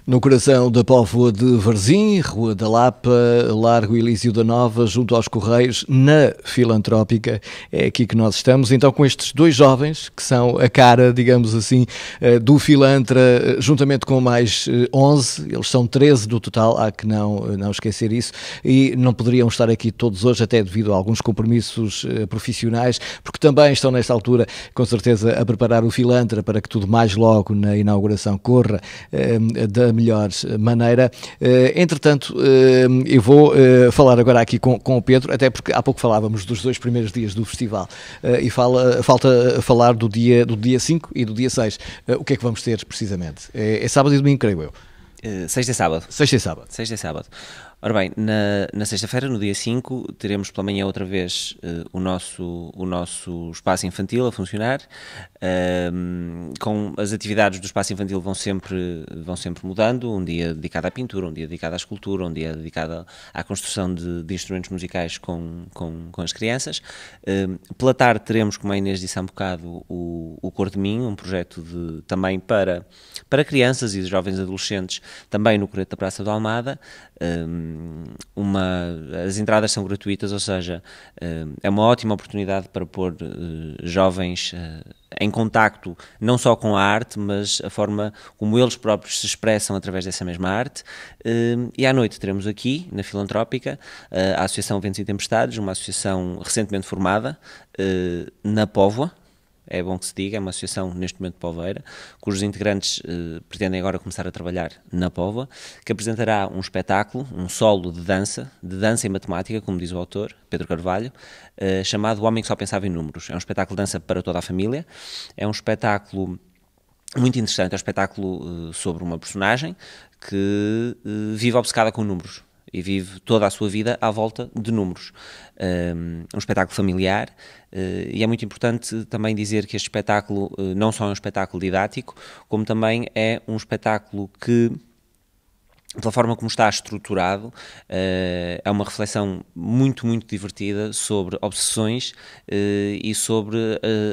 No coração da Póvoa de Varzim, Rua da Lapa, Largo Elísio da Nova, junto aos Correios, na Filantrópica, é aqui que nós estamos. Então, com estes dois jovens, que são a cara, digamos assim, eh, do Filantra, eh, juntamente com mais 11, eh, eles são 13 do total, há que não, não esquecer isso, e não poderiam estar aqui todos hoje, até devido a alguns compromissos profissionais, porque também estão nesta altura, com certeza, a preparar o Filantra para que tudo mais logo na inauguração corra da melhor eh, maneira. Eh, entretanto, eh, eu vou falar agora aqui com, com o Pedro, até porque há pouco falávamos dos dois primeiros dias do festival e fala, falta falar do dia 5 do dia cinco e do dia 6. O que é que vamos ter precisamente? É, é sábado e domingo, creio eu. Uh, sexta e sábado. Sexta e sábado. Sexta e sábado. Ora bem, na, na sexta-feira, no dia 5, teremos pela manhã outra vez uh, o, nosso, o nosso espaço infantil a funcionar. Uh, com as atividades do espaço infantil vão sempre, vão sempre mudando, um dia dedicado à pintura, um dia dedicado à escultura, um dia dedicado à construção de, de instrumentos musicais com, com, com as crianças. Uh, pela tarde teremos, como a Inês disse há um bocado, o, o Cor de Mim, um projeto de, também para, para crianças e jovens adolescentes, também no Coreto da Praça do Almada. Hum, uma, as entradas são gratuitas, ou seja, hum, é uma ótima oportunidade para pôr eh, jovens eh, em contacto não só com a arte, mas a forma como eles próprios se expressam através dessa mesma arte. Hum, e à noite teremos aqui, na Filantrópica, eh, a Associação Ventos e Tempestades, uma associação recentemente formada na Póvoa, é bom que se diga, é uma associação neste momento poveira, cujos integrantes eh, pretendem agora começar a trabalhar na Pova, que apresentará um espetáculo, um solo de dança, de dança e matemática, como diz o autor, Pedro Carvalho, eh, chamado O Homem que Só Pensava em Números. É um espetáculo de dança para toda a família, é um espetáculo muito interessante, é um espetáculo eh, sobre uma personagem que eh, vive obcecada com números e vive toda a sua vida à volta de números. um espetáculo familiar eh, e é muito importante também dizer que este espetáculo eh, não só é um espetáculo didático, como também é um espetáculo que pela forma como está estruturado, eh, é uma reflexão muito, muito divertida sobre obsessões e sobre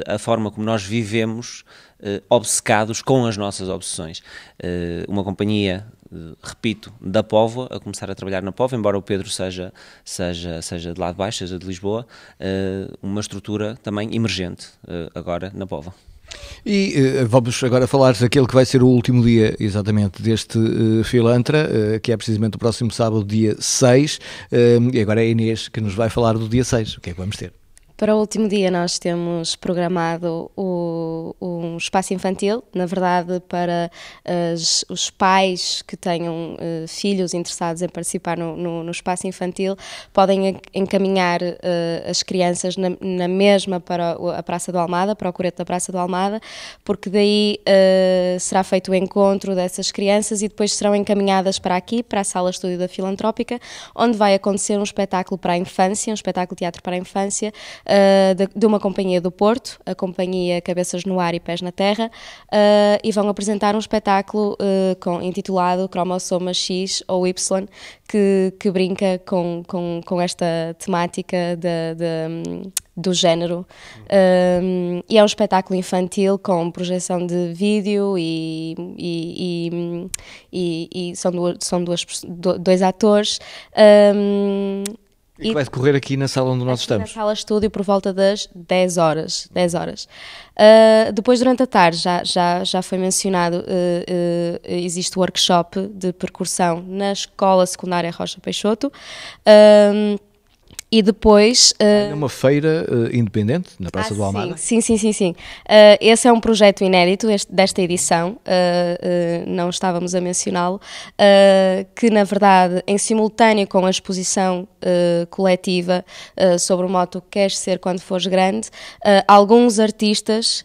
a forma como nós vivemos obcecados com as nossas obsessões. Uma companhia eh, repito, da Póvoa, a começar a trabalhar na Póvoa, embora o Pedro seja, seja, seja de lá de baixo, seja de Lisboa, eh, uma estrutura também emergente eh, agora na Póvoa. E uh, vamos agora falar daquele que vai ser o último dia, exatamente, deste uh, Filantra, uh, que é precisamente o próximo sábado, dia 6. e agora é a Inês que nos vai falar do dia 6. O que é que vamos ter? Para o último dia, nós temos programado o, um espaço infantil, na verdade, para as, os pais que tenham uh, filhos interessados em participar no, no, no espaço infantil, podem encaminhar uh, as crianças na, na, mesma para a Praça do Almada, para o Coreto da Praça do Almada, porque daí uh, será feito o encontro dessas crianças e depois serão encaminhadas para aqui, para a Sala Estúdio da Filantrópica, onde vai acontecer um espetáculo para a infância, um espetáculo de teatro para a infância uh, de, uma companhia do Porto, a companhia Cabeças no Ar e Pés na Terra, uh, e vão apresentar um espetáculo eh, com, intitulado Cromossoma X ou Y, que, que brinca com, com, com, esta temática de, de do género. e é um espetáculo infantil com projeção de vídeo e, e, e, e são, duas, são duas, dois atores. E, e que vai decorrer aqui na sala onde nós estamos. Na sala estúdio por volta das 10 horas. 10 horas. Uh, depois, durante a tarde, já, já, já foi mencionado, uh, uh, existe o workshop de percussão na Escola Secundária Rocha Peixoto. Uh, e depois... Uh... É uma feira uh, independente na Praça ah, do Almada? Sim, sim, sim, sim. Uh, esse é um projeto inédito este, desta edição, não estávamos a mencioná-lo, que na verdade, em simultâneo com a exposição coletiva sobre o moto que queres ser quando fores grande, alguns artistas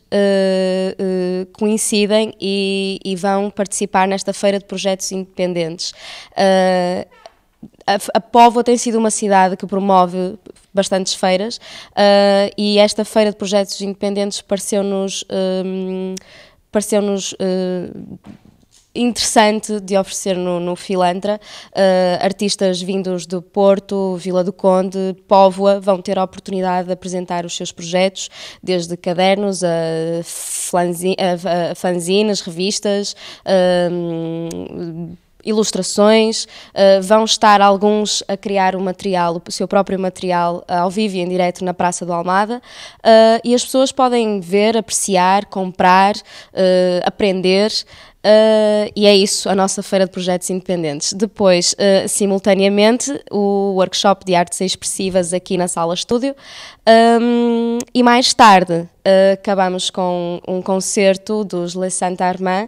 coincidem e, e, vão participar nesta feira de projetos independentes a, a Póvoa tem sido uma cidade que promove bastantes feiras uh, e esta feira de projetos independentes pareceu-nos um, ehm, pareceu-nos uh, interessante de oferecer no, no Filantra. Uh, artistas vindos do Porto, Vila do Conde, Póvoa vão ter a oportunidade de apresentar os seus projetos, desde cadernos a, flanzi, a, a fanzines, revistas. Ehm, ilustrações, uh, vão estar alguns a criar o material, o seu próprio material uh, ao vivo e em direto na Praça do Almada uh, e as pessoas podem ver, apreciar, comprar, aprender e é isso a nossa Feira de Projetos Independentes. Depois, simultaneamente, o workshop de artes expressivas aqui na Sala Estúdio um, ehm, e mais tarde acabamos com um concerto dos Le Saint-Armand,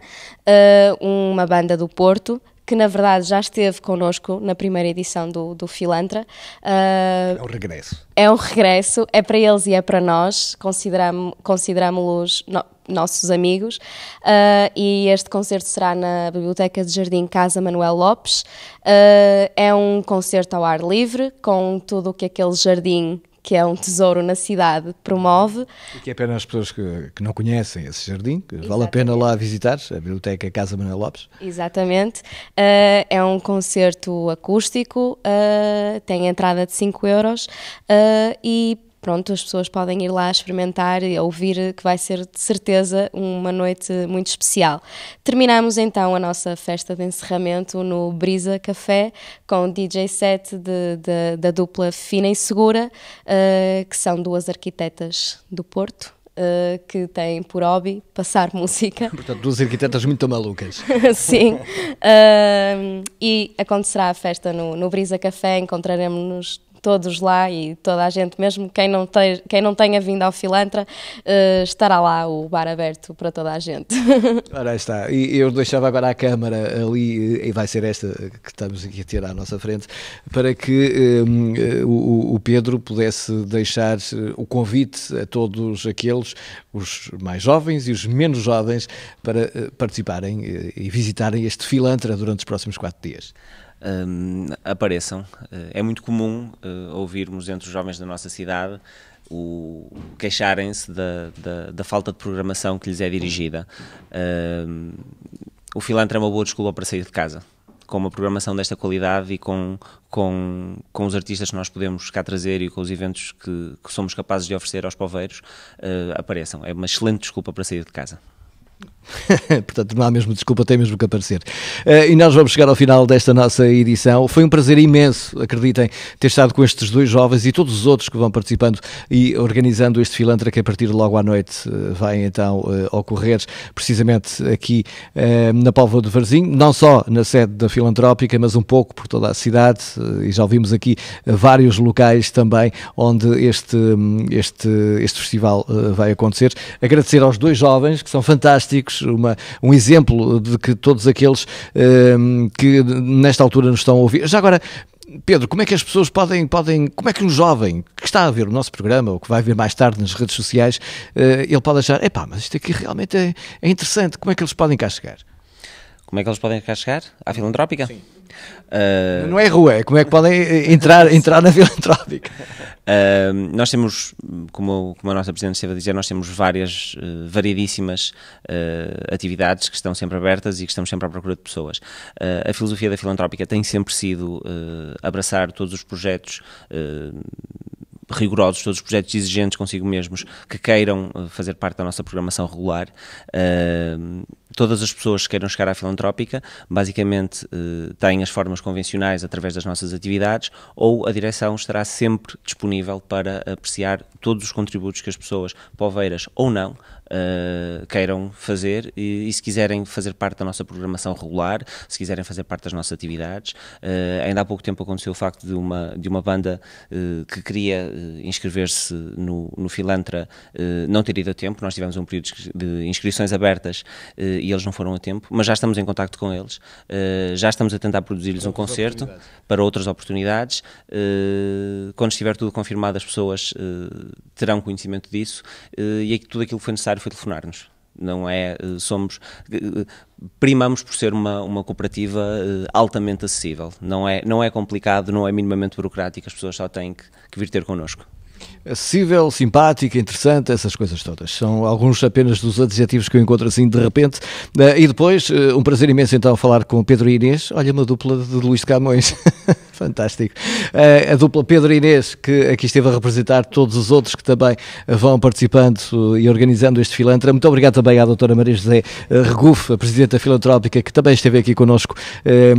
uma banda do Porto, que na verdade já esteve connosco na primeira edição do, do Filantra. Uh, é um regresso. É um regresso, é para eles e é para nós, considerámo-los no, nossos amigos. Uh, e este concerto será na Biblioteca de Jardim Casa Manuel Lopes. Uh, é um concerto ao ar livre, com tudo o que aquele jardim que é um tesouro na cidade, promove. E que é apenas as pessoas que, que não conhecem esse jardim, vale a pena lá visitar, a Biblioteca Casa Manuel Lopes. Exatamente. Uh, é um concerto acústico, uh, tem entrada de 5 euros uh, e pronto, as pessoas podem ir lá experimentar e ouvir, que vai ser de certeza uma noite muito especial. Terminamos então a nossa festa de encerramento no Brisa Café com o DJ set de, de, da dupla Fina e Segura, uh, que são duas arquitetas do Porto. Uh, que têm por hobby passar música. Portanto, duas arquitetas muito malucas. Sim. Uh, e acontecerá a festa no, no Brisa Café, encontraremos-nos todos lá e toda a gente, mesmo quem não, te, quem não tenha vindo ao Filantra, uh, estará lá o bar aberto para toda a gente. Ora, está. E eu deixava agora a câmara ali, eh, e vai ser esta que estamos aqui a ter à nossa frente, para que um, ehm, eh, o, o, Pedro pudesse deixar o convite a todos aqueles, os mais jovens e os menos jovens, para participarem e visitarem este Filantra durante os próximos quatro dias um, apareçam. Eh, é muito comum uh, ouvirmos entre os jovens da nossa cidade o queixarem-se da, da, da, falta de programação que lhes é dirigida. Hum, o Filantra é uma boa desculpa para sair de casa. Com uma programação desta qualidade e com, com, com os artistas que nós podemos cá trazer e com os eventos que, que somos capazes de oferecer aos poveiros, uh, apareçam. É uma excelente desculpa para sair de casa. Portanto, não há mesmo desculpa, tem mesmo que aparecer. Uh, e nós vamos chegar ao final desta nossa edição. Foi um prazer imenso, acreditem, ter estado com estes dois jovens e todos os outros que vão participando e organizando este filantra que a partir de logo à noite uh, vai então uh, ocorrer, precisamente aqui na Póvoa de Varzim, não só na sede da Filantrópica, mas um pouco por toda a cidade e já ouvimos aqui vários locais também onde este, hum, este, este festival vai acontecer. Agradecer aos dois jovens que são fantásticos uma, um exemplo de que todos aqueles um, ehm, que nesta altura nos estão a ouvir. Já agora, Pedro, como é que as pessoas podem, podem, como é que um jovem que está a ver o nosso programa ou que vai ver mais tarde nas redes sociais, eh, ele pode achar, epá, mas isto aqui realmente é, é interessante, como é que eles podem cá chegar? Como é que eles podem cá chegar? À filantrópica? Sim. Uh... Não é rua, é como é que podem eh, eh, entrar, entrar na filantrópica. Uh, nós temos, como, como a nossa Presidente esteve a dizer, nós temos várias, uh, variedíssimas uh, atividades que estão sempre abertas e que estamos sempre à procura de pessoas. Ah, a filosofia da filantrópica tem sempre sido abraçar todos os projetos rigorosos, todos os projetos exigentes consigo mesmos, que queiram eh, fazer parte da nossa programação regular. Uh, todas as pessoas que queiram chegar à filantrópica, basicamente uh, têm as formas convencionais através das nossas atividades, ou a direção estará sempre disponível para apreciar todos os contributos que as pessoas, poveiras ou não, eh, queiram fazer e, e, se quiserem fazer parte da nossa programação regular, se quiserem fazer parte das nossas atividades. Uh, ainda há pouco tempo aconteceu o facto de uma, de uma banda uh, que queria inscrever-se no, no Filantra não ter ido a tempo, nós tivemos um período de inscrições abertas e eles não foram a tempo, mas já estamos em contato com eles, já estamos a tentar produzir-lhes um concerto para outras oportunidades. quando estiver tudo confirmado, as pessoas terão conhecimento disso e que tudo aquilo que foi necessário foi telefonar-nos. Não é, eh, somos, eh, eh, primamos por ser uma, uma cooperativa altamente acessível. Não é, não é complicado, não é minimamente burocrático, as pessoas só têm que, que vir ter connosco acessível, simpática, interessante, essas coisas todas. São alguns apenas dos adjetivos que eu encontro assim de repente. E depois, um prazer imenso então falar com Pedro e Inês. Olha, uma dupla de Luís de Camões. Fantástico. Eh, a dupla Pedro Inês, que aqui esteve a representar todos os outros que também vão participando e organizando este filantra. Muito obrigado também à doutora Maria José eh, Regufo, a presidenta filantrópica, que também esteve aqui connosco eh,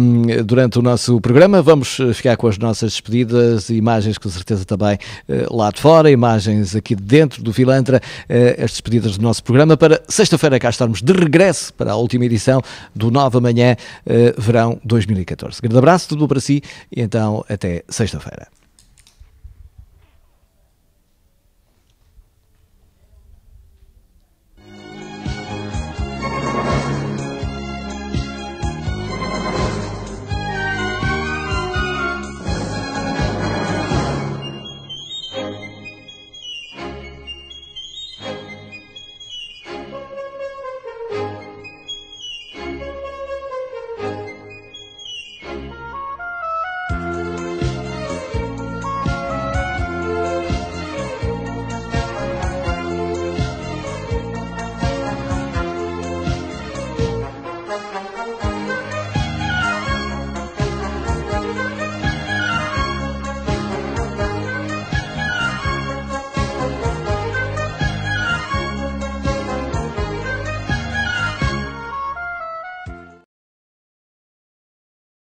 durante o nosso programa. Vamos ficar com as nossas despedidas, imagens com certeza também lá de fora, imagens aqui dentro do filantra, as despedidas do nosso programa para sexta-feira cá estarmos de regresso para a última edição do Nova Manhã Verão 2014. Grande abraço, tudo para si então até sexta-feira.